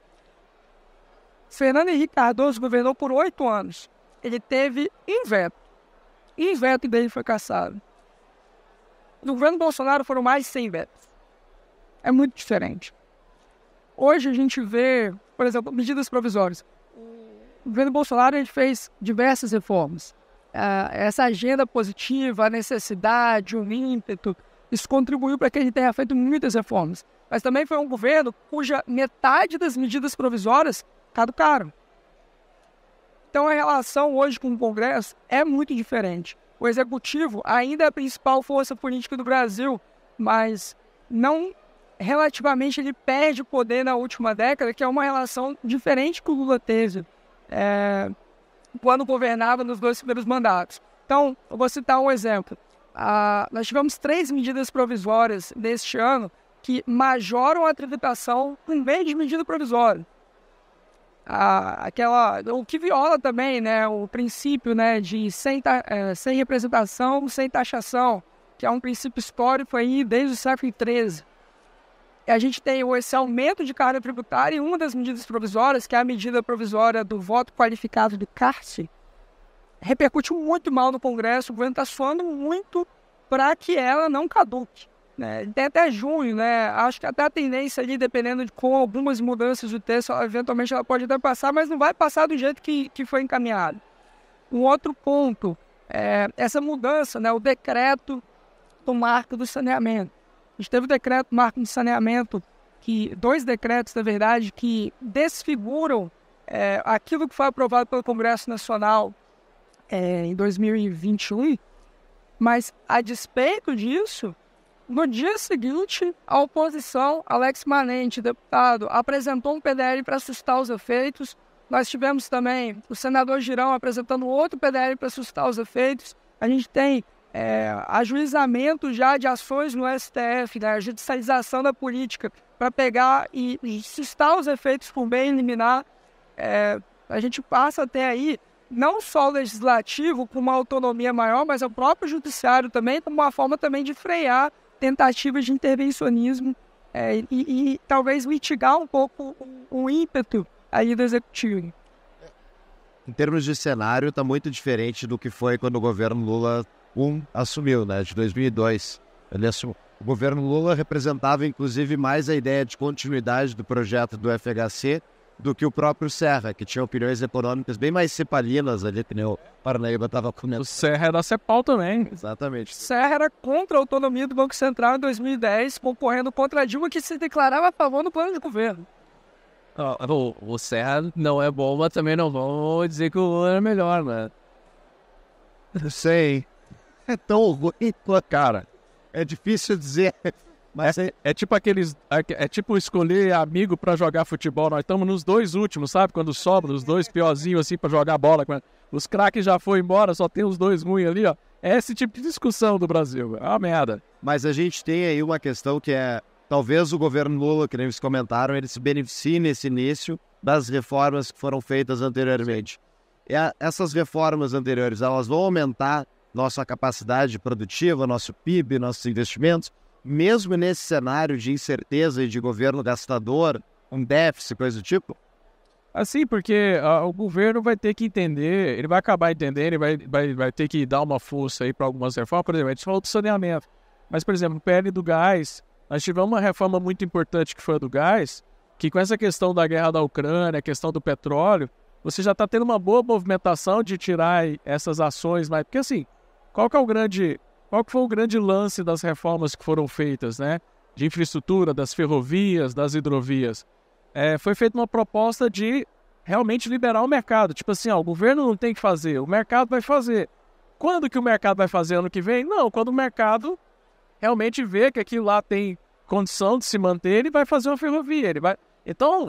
Fernando Henrique Cardoso governou por oito anos. Ele teve um veto. E o veto dele foi cassado. No governo Bolsonaro foram mais de 100 vetos. É muito diferente. Hoje a gente vê, por exemplo, medidas provisórias. O governo Bolsonaro a gente fez diversas reformas. Ah, essa agenda positiva, a necessidade, o ímpeto, isso contribuiu para que a gente tenha feito muitas reformas. Mas também foi um governo cuja metade das medidas provisórias caducaram. Então a relação hoje com o Congresso é muito diferente. O Executivo ainda é a principal força política do Brasil, mas não relativamente ele perde poder na última década, que é uma relação diferente que o Lula teve é, quando governava nos dois primeiros mandatos. Então, eu vou citar um exemplo. Ah, nós tivemos três medidas provisórias neste ano que majoram a tributação em vez de medida provisória. Ah, aquela, o que viola também né, o princípio né, de sem, é, sem representação, sem taxação, que é um princípio histórico aí desde o século XIII a gente tem esse aumento de carga tributária e uma das medidas provisórias, que é a medida provisória do voto qualificado de cárcere, repercute muito mal no Congresso, o governo está suando muito para que ela não caduque. Né? Tem até junho, né? Acho que até a tendência ali, dependendo de com algumas mudanças do texto, eventualmente ela pode até passar, mas não vai passar do jeito que, que foi encaminhado. Um outro ponto, é essa mudança, né? o decreto do marco do saneamento. A gente teve o decreto marco de saneamento, que dois decretos, na verdade, que desfiguram é, aquilo que foi aprovado pelo Congresso Nacional é, em 2021, mas a despeito disso, no dia seguinte, a oposição, Alex Manente, deputado, apresentou um PDL para assustar os efeitos. Nós tivemos também o senador Girão apresentando outro PDL para assustar os efeitos. A gente tem é, ajuizamento já de ações no STF, né, a judicialização da política para pegar e, e sustar os efeitos por bem eliminar, é, a gente passa até aí não só o legislativo com uma autonomia maior, mas o próprio judiciário também como uma forma também de frear tentativas de intervencionismo é, e, e, talvez mitigar um pouco o, o ímpeto aí do executivo. Em termos de cenário, está muito diferente do que foi quando o governo Lula um assumiu, né, de 2002. Ele assumiu. O governo Lula representava, inclusive, mais a ideia de continuidade do projeto do FHC do que o próprio Serra, que tinha opiniões econômicas bem mais cepalinas ali, que nem o Parnaíba estava comendo. O Serra era Cepal também. Exatamente. Serra era contra a autonomia do Banco Central em 2010, concorrendo contra a Dilma, que se declarava a favor do plano de governo. o, o Serra não é bom, mas também não vamos dizer que o Lula era é melhor, né? Sei é tão ruim Cara, é difícil dizer. Mas é, é tipo aqueles. É, é, tipo escolher amigo para jogar futebol. Nós estamos nos dois últimos, sabe? Quando sobra os dois piorzinhos assim para jogar bola. Os craques já foram embora, só tem os dois ruins ali, ó. É esse tipo de discussão do Brasil. É uma merda. Mas a gente tem aí uma questão que é. Talvez o governo Lula, que nem vocês comentaram, ele se beneficie nesse início das reformas que foram feitas anteriormente. E a, essas reformas anteriores, elas vão aumentar nossa capacidade produtiva, nosso PIB, nossos investimentos, mesmo nesse cenário de incerteza e de governo gastador, um déficit, coisa do tipo? Assim, porque uh, o governo vai ter que entender, ele vai acabar entendendo, ele vai, vai, vai ter que dar uma força aí para algumas reformas. Por exemplo, a gente falou do saneamento, mas, por exemplo, o PL do gás, nós tivemos uma reforma muito importante que foi a do gás, que com essa questão da guerra da Ucrânia, a questão do petróleo, você já está tendo uma boa movimentação de tirar essas ações, mas porque assim, qual que é o grande, qual que foi o grande lance das reformas que foram feitas, né? De infraestrutura, das ferrovias, das hidrovias. É, foi feita uma proposta de realmente liberar o mercado. Tipo assim, ó, o governo não tem que fazer, o mercado vai fazer. Quando que o mercado vai fazer ano que vem? Não, quando o mercado realmente vê que aquilo lá tem condição de se manter, ele vai fazer uma ferrovia. Ele vai... Então,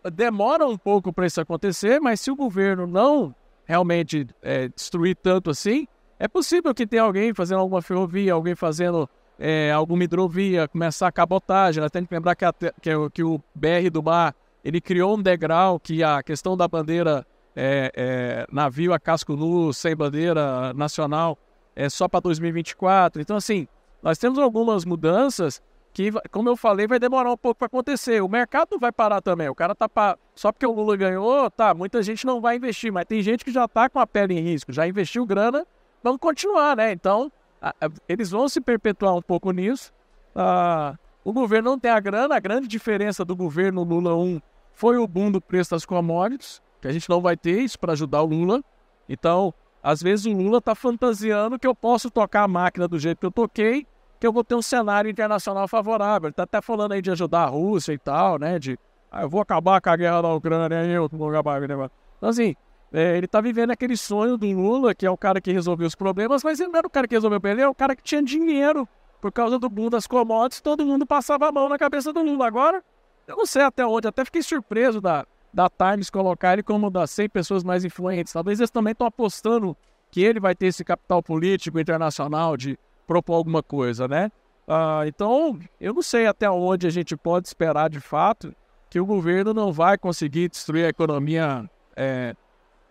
uh, demora um pouco para isso acontecer, mas se o governo não realmente é, destruir tanto assim, é possível que tenha alguém fazendo alguma ferrovia, alguém fazendo é, alguma hidrovia, começar a cabotagem. Né? Tem que lembrar que, a, que, que, o BR do Mar ele criou um degrau que a questão da bandeira é, é, navio a casco nu, sem bandeira nacional, é só para 2024. Então, assim, nós temos algumas mudanças que, como eu falei, vai demorar um pouco para acontecer. O mercado vai parar também. O cara tá só porque o Lula ganhou, tá, muita gente não vai investir, mas tem gente que já está com a pele em risco, já investiu grana vão continuar, né? Então, a, a, eles vão se perpetuar um pouco nisso. Ah, o governo não tem a grana, a grande diferença do governo Lula 1 foi o boom do preço das commodities, que a gente não vai ter isso para ajudar o Lula. Então, às vezes o Lula está fantasiando que eu posso tocar a máquina do jeito que eu toquei, que eu vou ter um cenário internacional favorável. Ele está até falando aí de ajudar a Rússia e tal, né? De ah, eu vou acabar com a guerra da Ucrânia, eu vou acabar com Então, assim, é, ele está vivendo aquele sonho do Lula, que é o cara que resolveu os problemas, mas ele não era o cara que resolveu o problema, ele era o cara que tinha dinheiro. Por causa do boom das commodities, todo mundo passava a mão na cabeça do Lula. Agora, eu não sei até onde, até fiquei surpreso da, da Times colocar ele como uma das 100 pessoas mais influentes. Talvez eles também estão apostando que ele vai ter esse capital político internacional de propor alguma coisa, né? Ah, então, eu não sei até onde a gente pode esperar de fato que o governo não vai conseguir destruir a economia é,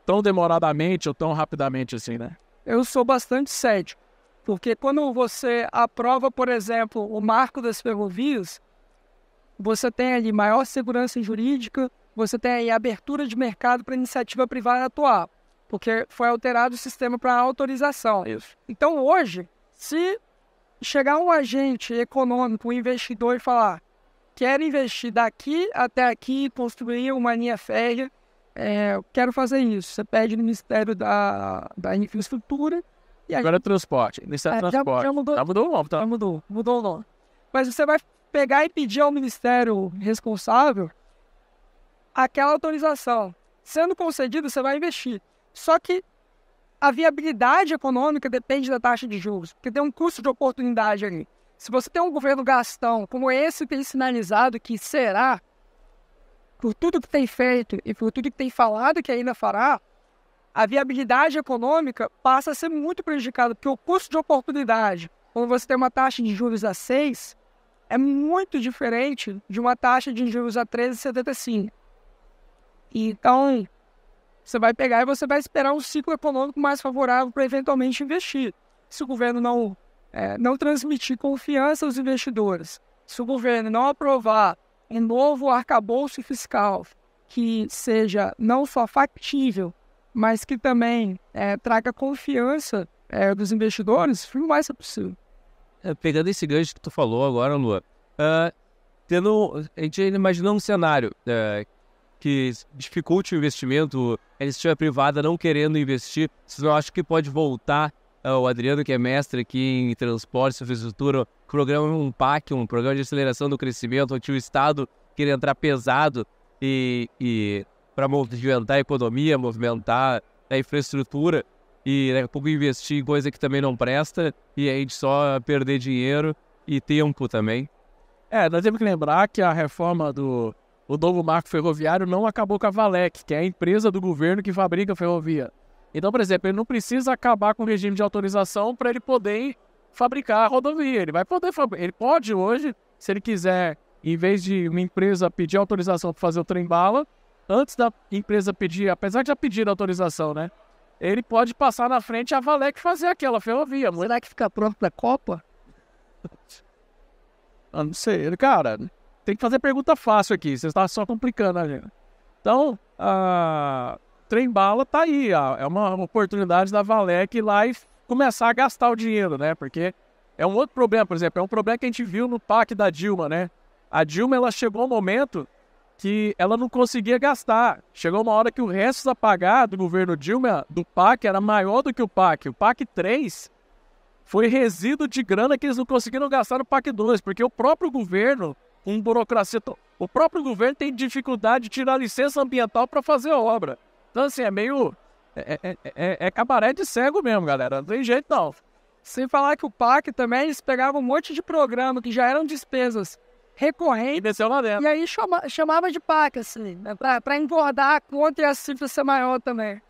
tão demoradamente ou tão rapidamente assim, né? Eu sou bastante cético, porque quando você aprova, por exemplo, o marco das ferrovias, você tem ali maior segurança jurídica, você tem aí abertura de mercado para iniciativa privada atuar, porque foi alterado o sistema para autorização. Isso. Então hoje, se chegar um agente econômico, um investidor e falar: quero investir daqui até aqui, construir uma linha férrea é, eu quero fazer isso. Você pede no Ministério da, da Infraestrutura. E Agora é transporte. Ministério é, do Transporte. Já, já, mudou, já mudou o nome, tá? Já mudou, mudou o nome. Mas você vai pegar e pedir ao Ministério responsável aquela autorização. Sendo concedido, você vai investir. Só que a viabilidade econômica depende da taxa de juros, porque tem um custo de oportunidade ali. Se você tem um governo gastão como esse que tem é sinalizado que será, por tudo que tem feito e por tudo que tem falado que ainda fará, a viabilidade econômica passa a ser muito prejudicada, porque o custo de oportunidade, quando você tem uma taxa de juros a 6, é muito diferente de uma taxa de juros a 13,75. Então, você vai pegar e você vai esperar um ciclo econômico mais favorável para eventualmente investir. Se o governo não, é, não transmitir confiança aos investidores, se o governo não aprovar um novo arcabouço fiscal que seja não só factível, mas que também é, traga confiança é, dos investidores, o mais é possível. É, pegando esse gancho que tu falou agora, Lua, uh, tendo, a gente imaginando um cenário uh, que dificulte o investimento, a iniciativa privada não querendo investir, vocês não acham que pode voltar é o Adriano, que é mestre aqui em transporte e infraestrutura, programa pac, um programa de aceleração do crescimento, onde o Estado queria entrar pesado e, e para movimentar a economia, movimentar a infraestrutura e daqui a pouco investir em coisa que também não presta e a gente só perder dinheiro e tempo também. É, nós temos que lembrar que a reforma do o novo marco ferroviário não acabou com a Valec, que é a empresa do governo que fabrica ferrovia. Então, por exemplo, ele não precisa acabar com o regime de autorização para ele poder fabricar a rodovia. Ele vai poder Ele pode hoje, se ele quiser, em vez de uma empresa pedir autorização para fazer o trem-bala, antes da empresa pedir, apesar de já pedir autorização, né? Ele pode passar na frente a Valec fazer aquela ferrovia. Será que fica pronto para a Copa? Eu ah, não sei, cara. Tem que fazer pergunta fácil aqui. Você está só complicando a gente. Então, a. Uh trem-bala tá aí, ó, é uma, oportunidade da Valec ir lá e começar a gastar o dinheiro, né? Porque é um outro problema, por exemplo, é um problema que a gente viu no PAC da Dilma, né? A Dilma, ela chegou um momento que ela não conseguia gastar. Chegou uma hora que o resto a pagar do governo Dilma, do PAC, era maior do que o PAC. O PAC 3 foi resíduo de grana que eles não conseguiram gastar no PAC 2, porque o próprio governo, com burocracia. O próprio governo tem dificuldade de tirar licença ambiental para fazer a obra. Então, assim, é meio. É, é, é, é, é cabaré de cego mesmo, galera. Não tem jeito, não. Sem falar que o PAC também, eles pegavam um monte de programa que já eram despesas recorrentes. E desceu lá dentro. E aí chama, chamava de PAC, assim, né? pra, pra engordar a conta e a cifra ser maior também.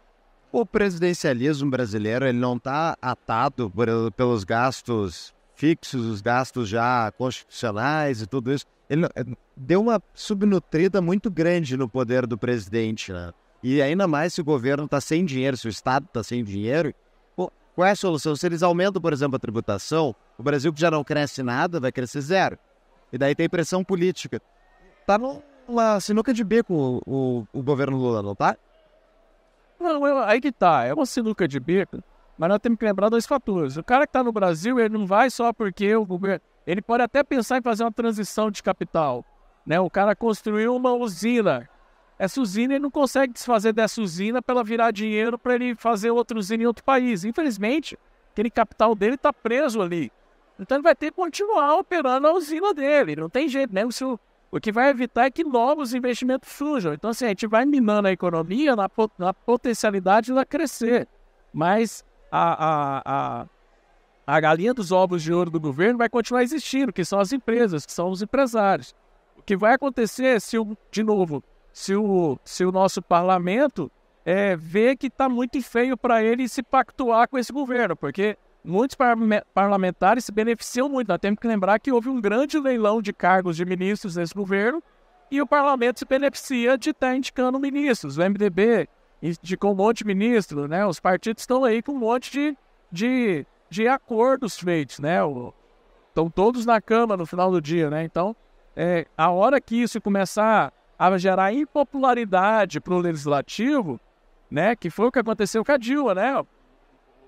O presidencialismo brasileiro, ele não está atado por, pelos gastos fixos, os gastos já constitucionais e tudo isso. Ele é, deu uma subnutrida muito grande no poder do presidente, né? E ainda mais se o governo está sem dinheiro, se o Estado está sem dinheiro, pô, qual é a solução? Se eles aumentam, por exemplo, a tributação, o Brasil que já não cresce nada vai crescer zero. E daí tem pressão política. Tá numa sinuca de bico o, o, o governo Lula, não tá? Não, aí que tá. É uma sinuca de bico, mas nós temos que lembrar dois fatores. O cara que está no Brasil, ele não vai só porque o governo. Ele pode até pensar em fazer uma transição de capital. Né? O cara construiu uma usina essa usina ele não consegue desfazer dessa usina para ela virar dinheiro para ele fazer outra usina em outro país. Infelizmente, aquele capital dele está preso ali. Então ele vai ter que continuar operando a usina dele. Não tem jeito, né? O, o que vai evitar é que novos investimentos surjam. Então, assim, a gente vai minando a economia na, na potencialidade ela crescer. Mas a, a, a, a galinha dos ovos de ouro do governo vai continuar existindo, que são as empresas, que são os empresários. O que vai acontecer se, de novo, se o, se o nosso parlamento é, vê que está muito feio para ele se pactuar com esse governo, porque muitos parlamentares se beneficiam muito. Nós temos que lembrar que houve um grande leilão de cargos de ministros nesse governo e o parlamento se beneficia de estar tá indicando ministros. O MDB indicou um monte de ministros, né? Os partidos estão aí com um monte de, de, de acordos feitos, né? O, estão todos na cama no final do dia, né? Então, é, a hora que isso começar a gerar impopularidade para o legislativo, né? Que foi o que aconteceu com a Dilma, né? O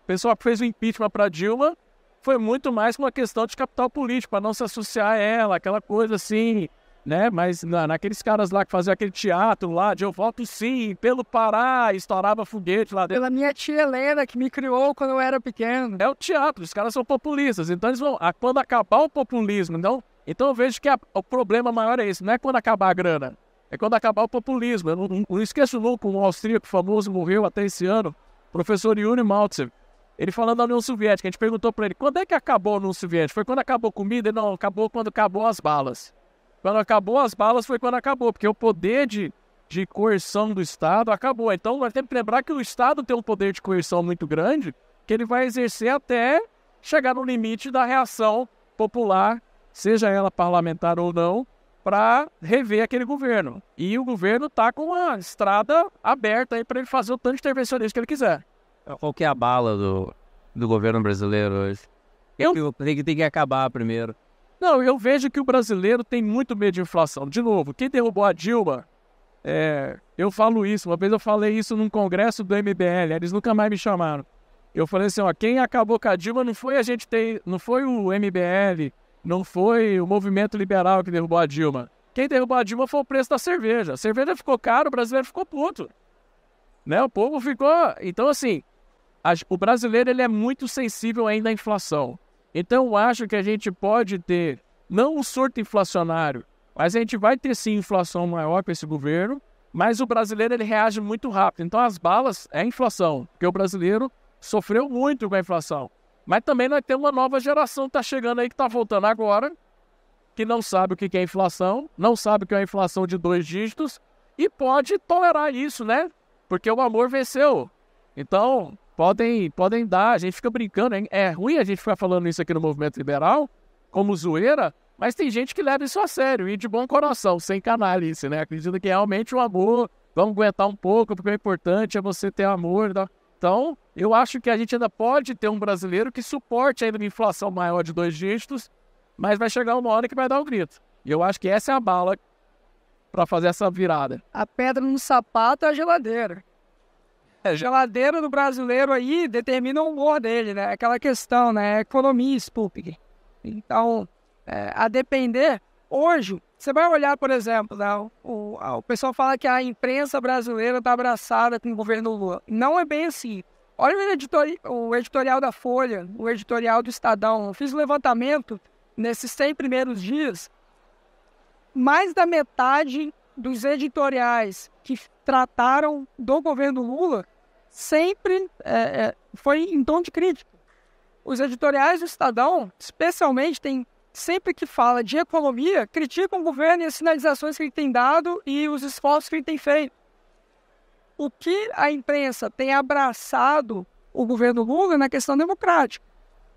pessoal que fez o impeachment para a Dilma foi muito mais uma questão de capital político, para não se associar a ela, aquela coisa assim, né? Mas naqueles caras lá que faziam aquele teatro lá, de eu volto sim, pelo Pará, estourava foguete lá dentro. Pela minha tia Helena, que me criou quando eu era pequeno. É o teatro, os caras são populistas, então eles vão, quando acabar o populismo, então, então eu vejo que a, o problema maior é esse, não é quando acabar a grana, é quando acabar o populismo. Eu não, não, não esqueço nunca um austríaco famoso morreu até esse ano, professor Yuri Maltsev. Ele falando da União Soviética, a gente perguntou para ele quando é que acabou a União Soviética? Foi quando acabou a comida? Ele, não, acabou quando acabou as balas. Quando acabou as balas foi quando acabou, porque o poder de, de coerção do Estado acabou. Então nós temos que lembrar que o Estado tem um poder de coerção muito grande, que ele vai exercer até chegar no limite da reação popular, seja ela parlamentar ou não, para rever aquele governo. E o governo está com uma estrada aberta aí para ele fazer o tanto de intervencionismo que ele quiser. Qual que é a bala do, do governo brasileiro hoje? Eu... Tem, que, tem que acabar primeiro. Não, eu vejo que o brasileiro tem muito medo de inflação. De novo, quem derrubou a Dilma, é, eu falo isso. Uma vez eu falei isso num congresso do MBL, eles nunca mais me chamaram. Eu falei assim, ó, quem acabou com a Dilma não foi a gente ter, não foi o MBL, não foi o movimento liberal que derrubou a Dilma. Quem derrubou a Dilma foi o preço da cerveja. A cerveja ficou cara, o brasileiro ficou puto. Né? O povo ficou. Então, assim, a... o brasileiro ele é muito sensível ainda à inflação. Então, eu acho que a gente pode ter, não um surto inflacionário, mas a gente vai ter sim inflação maior com esse governo, mas o brasileiro ele reage muito rápido. Então, as balas é inflação, porque o brasileiro sofreu muito com a inflação. Mas também nós temos uma nova geração que está chegando aí, que está voltando agora, que não sabe o que é inflação, não sabe o que é uma inflação de dois dígitos e pode tolerar isso, né? Porque o amor venceu. Então, podem, podem dar. A gente fica brincando, hein? é ruim a gente ficar falando isso aqui no movimento liberal, como zoeira, mas tem gente que leva isso a sério e de bom coração, sem canalice, né? Acredita que realmente o amor, vamos aguentar um pouco, porque o importante é você ter amor. Tá? Então, eu acho que a gente ainda pode ter um brasileiro que suporte ainda uma inflação maior de dois dígitos, mas vai chegar uma hora que vai dar o um grito. E eu acho que essa é a bala para fazer essa virada. A pedra no sapato é a geladeira. A é, geladeira do brasileiro aí determina o humor dele, né? É aquela questão, né? É economia Sputnik. Então, é, a depender, hoje, você vai olhar, por exemplo, né? o, o, pessoal fala que a imprensa brasileira está abraçada com o governo Lula. Não é bem assim. Olha o, editori o editorial da Folha, o editorial do Estadão. Eu fiz um levantamento nesses 100 primeiros dias. Mais da metade dos editoriais que trataram do governo Lula sempre é, é foi em tom de crítica. Os editoriais do Estadão, especialmente, tem sempre que fala de economia, criticam o governo e as sinalizações que ele tem dado e os esforços que ele tem feito o que a imprensa tem abraçado o governo Lula é na questão democrática.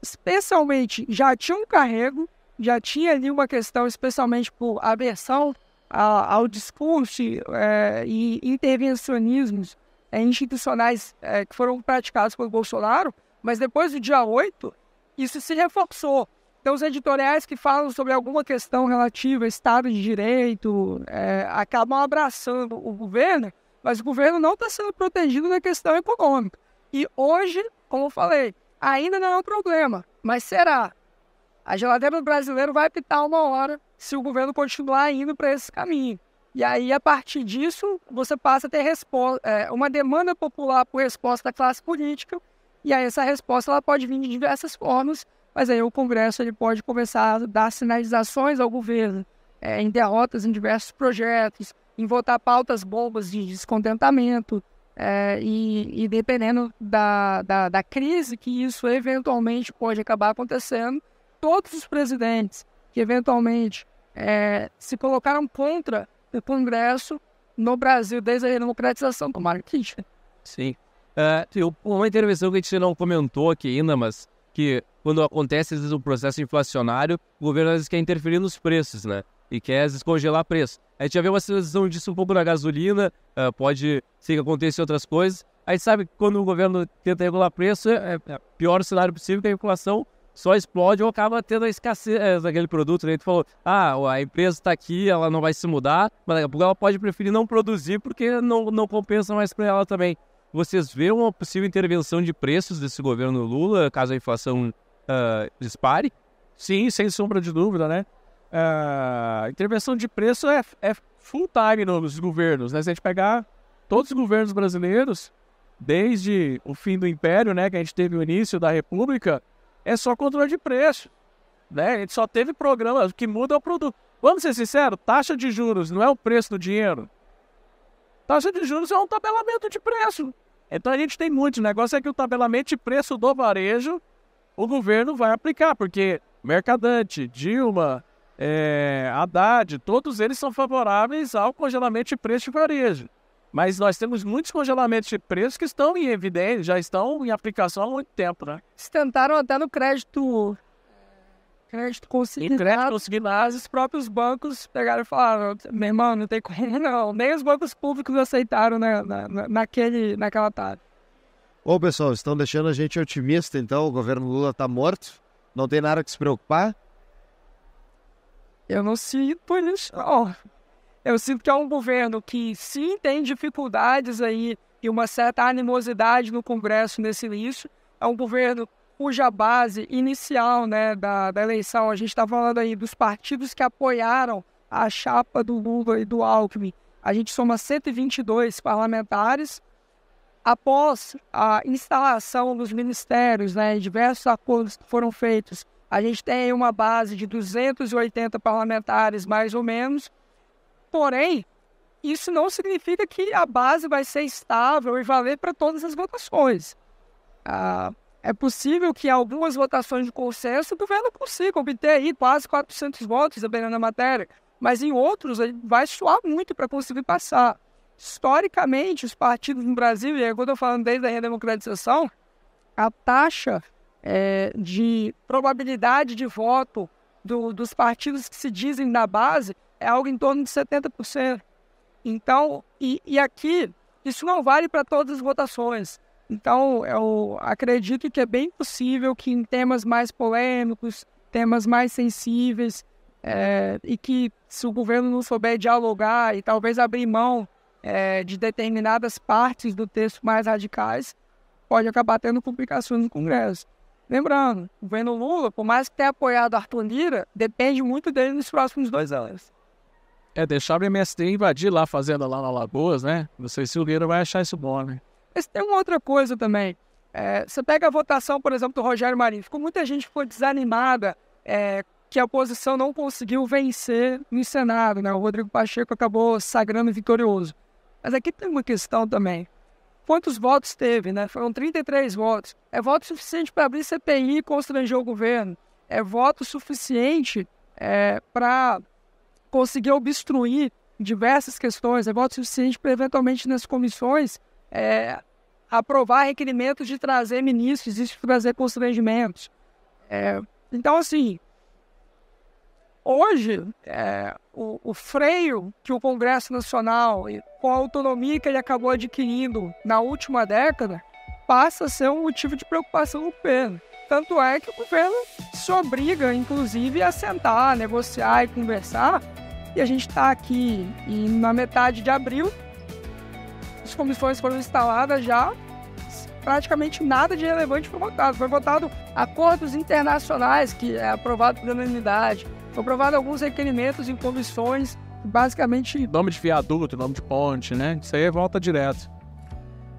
Especialmente, já tinha um carrego, já tinha ali uma questão, especialmente por aversão a, ao discurso é, e intervencionismos é, institucionais é, que foram praticados por Bolsonaro, mas depois do dia 8, isso se reforçou. Então, os editoriais que falam sobre alguma questão relativa a Estado de Direito é, acabam abraçando o governo mas o governo não está sendo protegido na questão econômica. E hoje, como eu falei, ainda não é um problema, mas será. A geladeira do brasileiro vai pitar uma hora se o governo continuar indo para esse caminho. E aí, a partir disso, você passa a ter é, uma demanda popular por resposta da classe política, e aí essa resposta ela pode vir de diversas formas, mas aí o Congresso ele pode começar a dar sinalizações ao governo é, em derrotas em diversos projetos, em votar pautas bobas de descontentamento, é, e, e, dependendo da, da, da, crise que isso eventualmente pode acabar acontecendo, todos os presidentes que eventualmente é, se colocaram contra o Congresso no Brasil desde a democratização, tomaram crítica. Sim. Eh, uma intervenção que a gente não comentou aqui ainda, mas que quando acontece o um processo inflacionário, o governo às vezes quer interferir nos preços, né? E quer às vezes congelar preço. A gente já vê uma sensação disso um pouco na gasolina, uh, pode ser que aconteça outras coisas. A gente sabe que quando o governo tenta regular preço, é, é, é pior cenário possível que a inflação só explode ou acaba tendo a escassez eh, daquele produto. Né? Tu falou, ah, a empresa está aqui, ela não vai se mudar, mas daqui a pouco ela pode preferir não produzir porque não, não compensa mais para ela também. Vocês vêem uma possível intervenção de preços desse governo Lula, caso a inflação uh, dispare? Sim, sem sombra de dúvida, né? É, intervenção de preço é, é full time nos governos, né? Se a gente pegar todos os governos brasileiros, desde o fim do Império, né, que a gente teve o início da República, é só controle de preço, né? A gente só teve programas que mudam é o produto. Vamos ser sinceros, taxa de juros não é o preço do dinheiro. Taxa de juros é um tabelamento de preço. Então a gente tem muito. O negócio é que o tabelamento de preço do varejo o governo vai aplicar, porque Mercadante, Dilma, é, Haddad, todos eles são favoráveis ao congelamento de preço de varejo. Mas nós temos muitos congelamentos de preços que estão em evidência, já estão em aplicação há muito tempo, né? tentaram até no crédito crédito consignado. E crédito consignado, os próprios bancos pegaram e falaram, meu irmão, não tem como não. Nem os bancos públicos aceitaram né, na, na, naquele, naquela tarde. Ô pessoal, estão deixando a gente otimista, então o governo Lula está morto, não tem nada que se preocupar. Eu não sinto isso. Ah. Não. Eu sinto que é um governo que, sim, tem dificuldades aí e uma certa animosidade no Congresso nesse início. É um governo cuja base inicial né, da, da eleição, a gente está falando aí dos partidos que apoiaram a chapa do Lula e do Alckmin, a gente soma 122 parlamentares. Após a instalação dos ministérios, né, diversos acordos que foram feitos a gente tem uma base de 280 parlamentares, mais ou menos. Porém, isso não significa que a base vai ser estável e valer para todas as votações. Ah, é possível que algumas votações de consenso o governo consiga obter aí quase 400 votos, dependendo a matéria, mas em outros ele vai suar muito para conseguir passar. Historicamente, os partidos no Brasil, e agora é eu estou falando desde a redemocratização, a taxa é, de probabilidade de voto do, dos partidos que se dizem da base é algo em torno de 70%. Então, e, e aqui, isso não vale para todas as votações. Então, eu acredito que é bem possível que em temas mais polêmicos, temas mais sensíveis, é, e que se o governo não souber dialogar e talvez abrir mão é, de determinadas partes do texto mais radicais, pode acabar tendo complicações no Congresso. Lembrando, o governo Lula, por mais que tenha apoiado Arthur Lira, depende muito dele nos próximos dois anos. É, deixar o MST invadir lá a fazenda lá na Lagoas, né? Não sei se o Lira vai achar isso bom, né? Mas tem uma outra coisa também. É, você pega a votação, por exemplo, do Rogério Marinho. Ficou, muita gente ficou desanimada é, que a oposição não conseguiu vencer no Senado, né? O Rodrigo Pacheco acabou sagrando vitorioso. Mas aqui tem uma questão também quantos votos teve, né? Foram 33 votos. É voto suficiente para abrir CPI e constranger o governo. É voto suficiente é, para conseguir obstruir diversas questões. É voto suficiente para, eventualmente, nas comissões, é, aprovar requerimentos de trazer ministros, e trazer constrangimentos. É, então, assim, Hoje, é, o, o, freio que o Congresso Nacional, com a autonomia que ele acabou adquirindo na última década, passa a ser um motivo de preocupação do governo. Tanto é que o governo se obriga, inclusive, a sentar, a negociar e conversar. E a gente está aqui e na metade de abril, as comissões foram instaladas já, praticamente nada de relevante foi votado. Foi votado acordos internacionais, que é aprovado por unanimidade aprovado alguns requerimentos em comissões, basicamente. Nome de viaduto, nome de ponte, né? Isso aí é volta direto.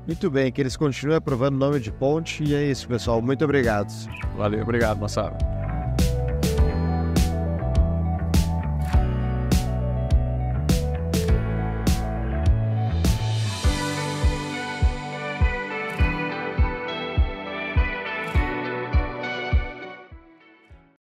Muito bem, que eles continuem aprovando nome de ponte. E é isso, pessoal. Muito obrigado. Valeu, obrigado, moçada.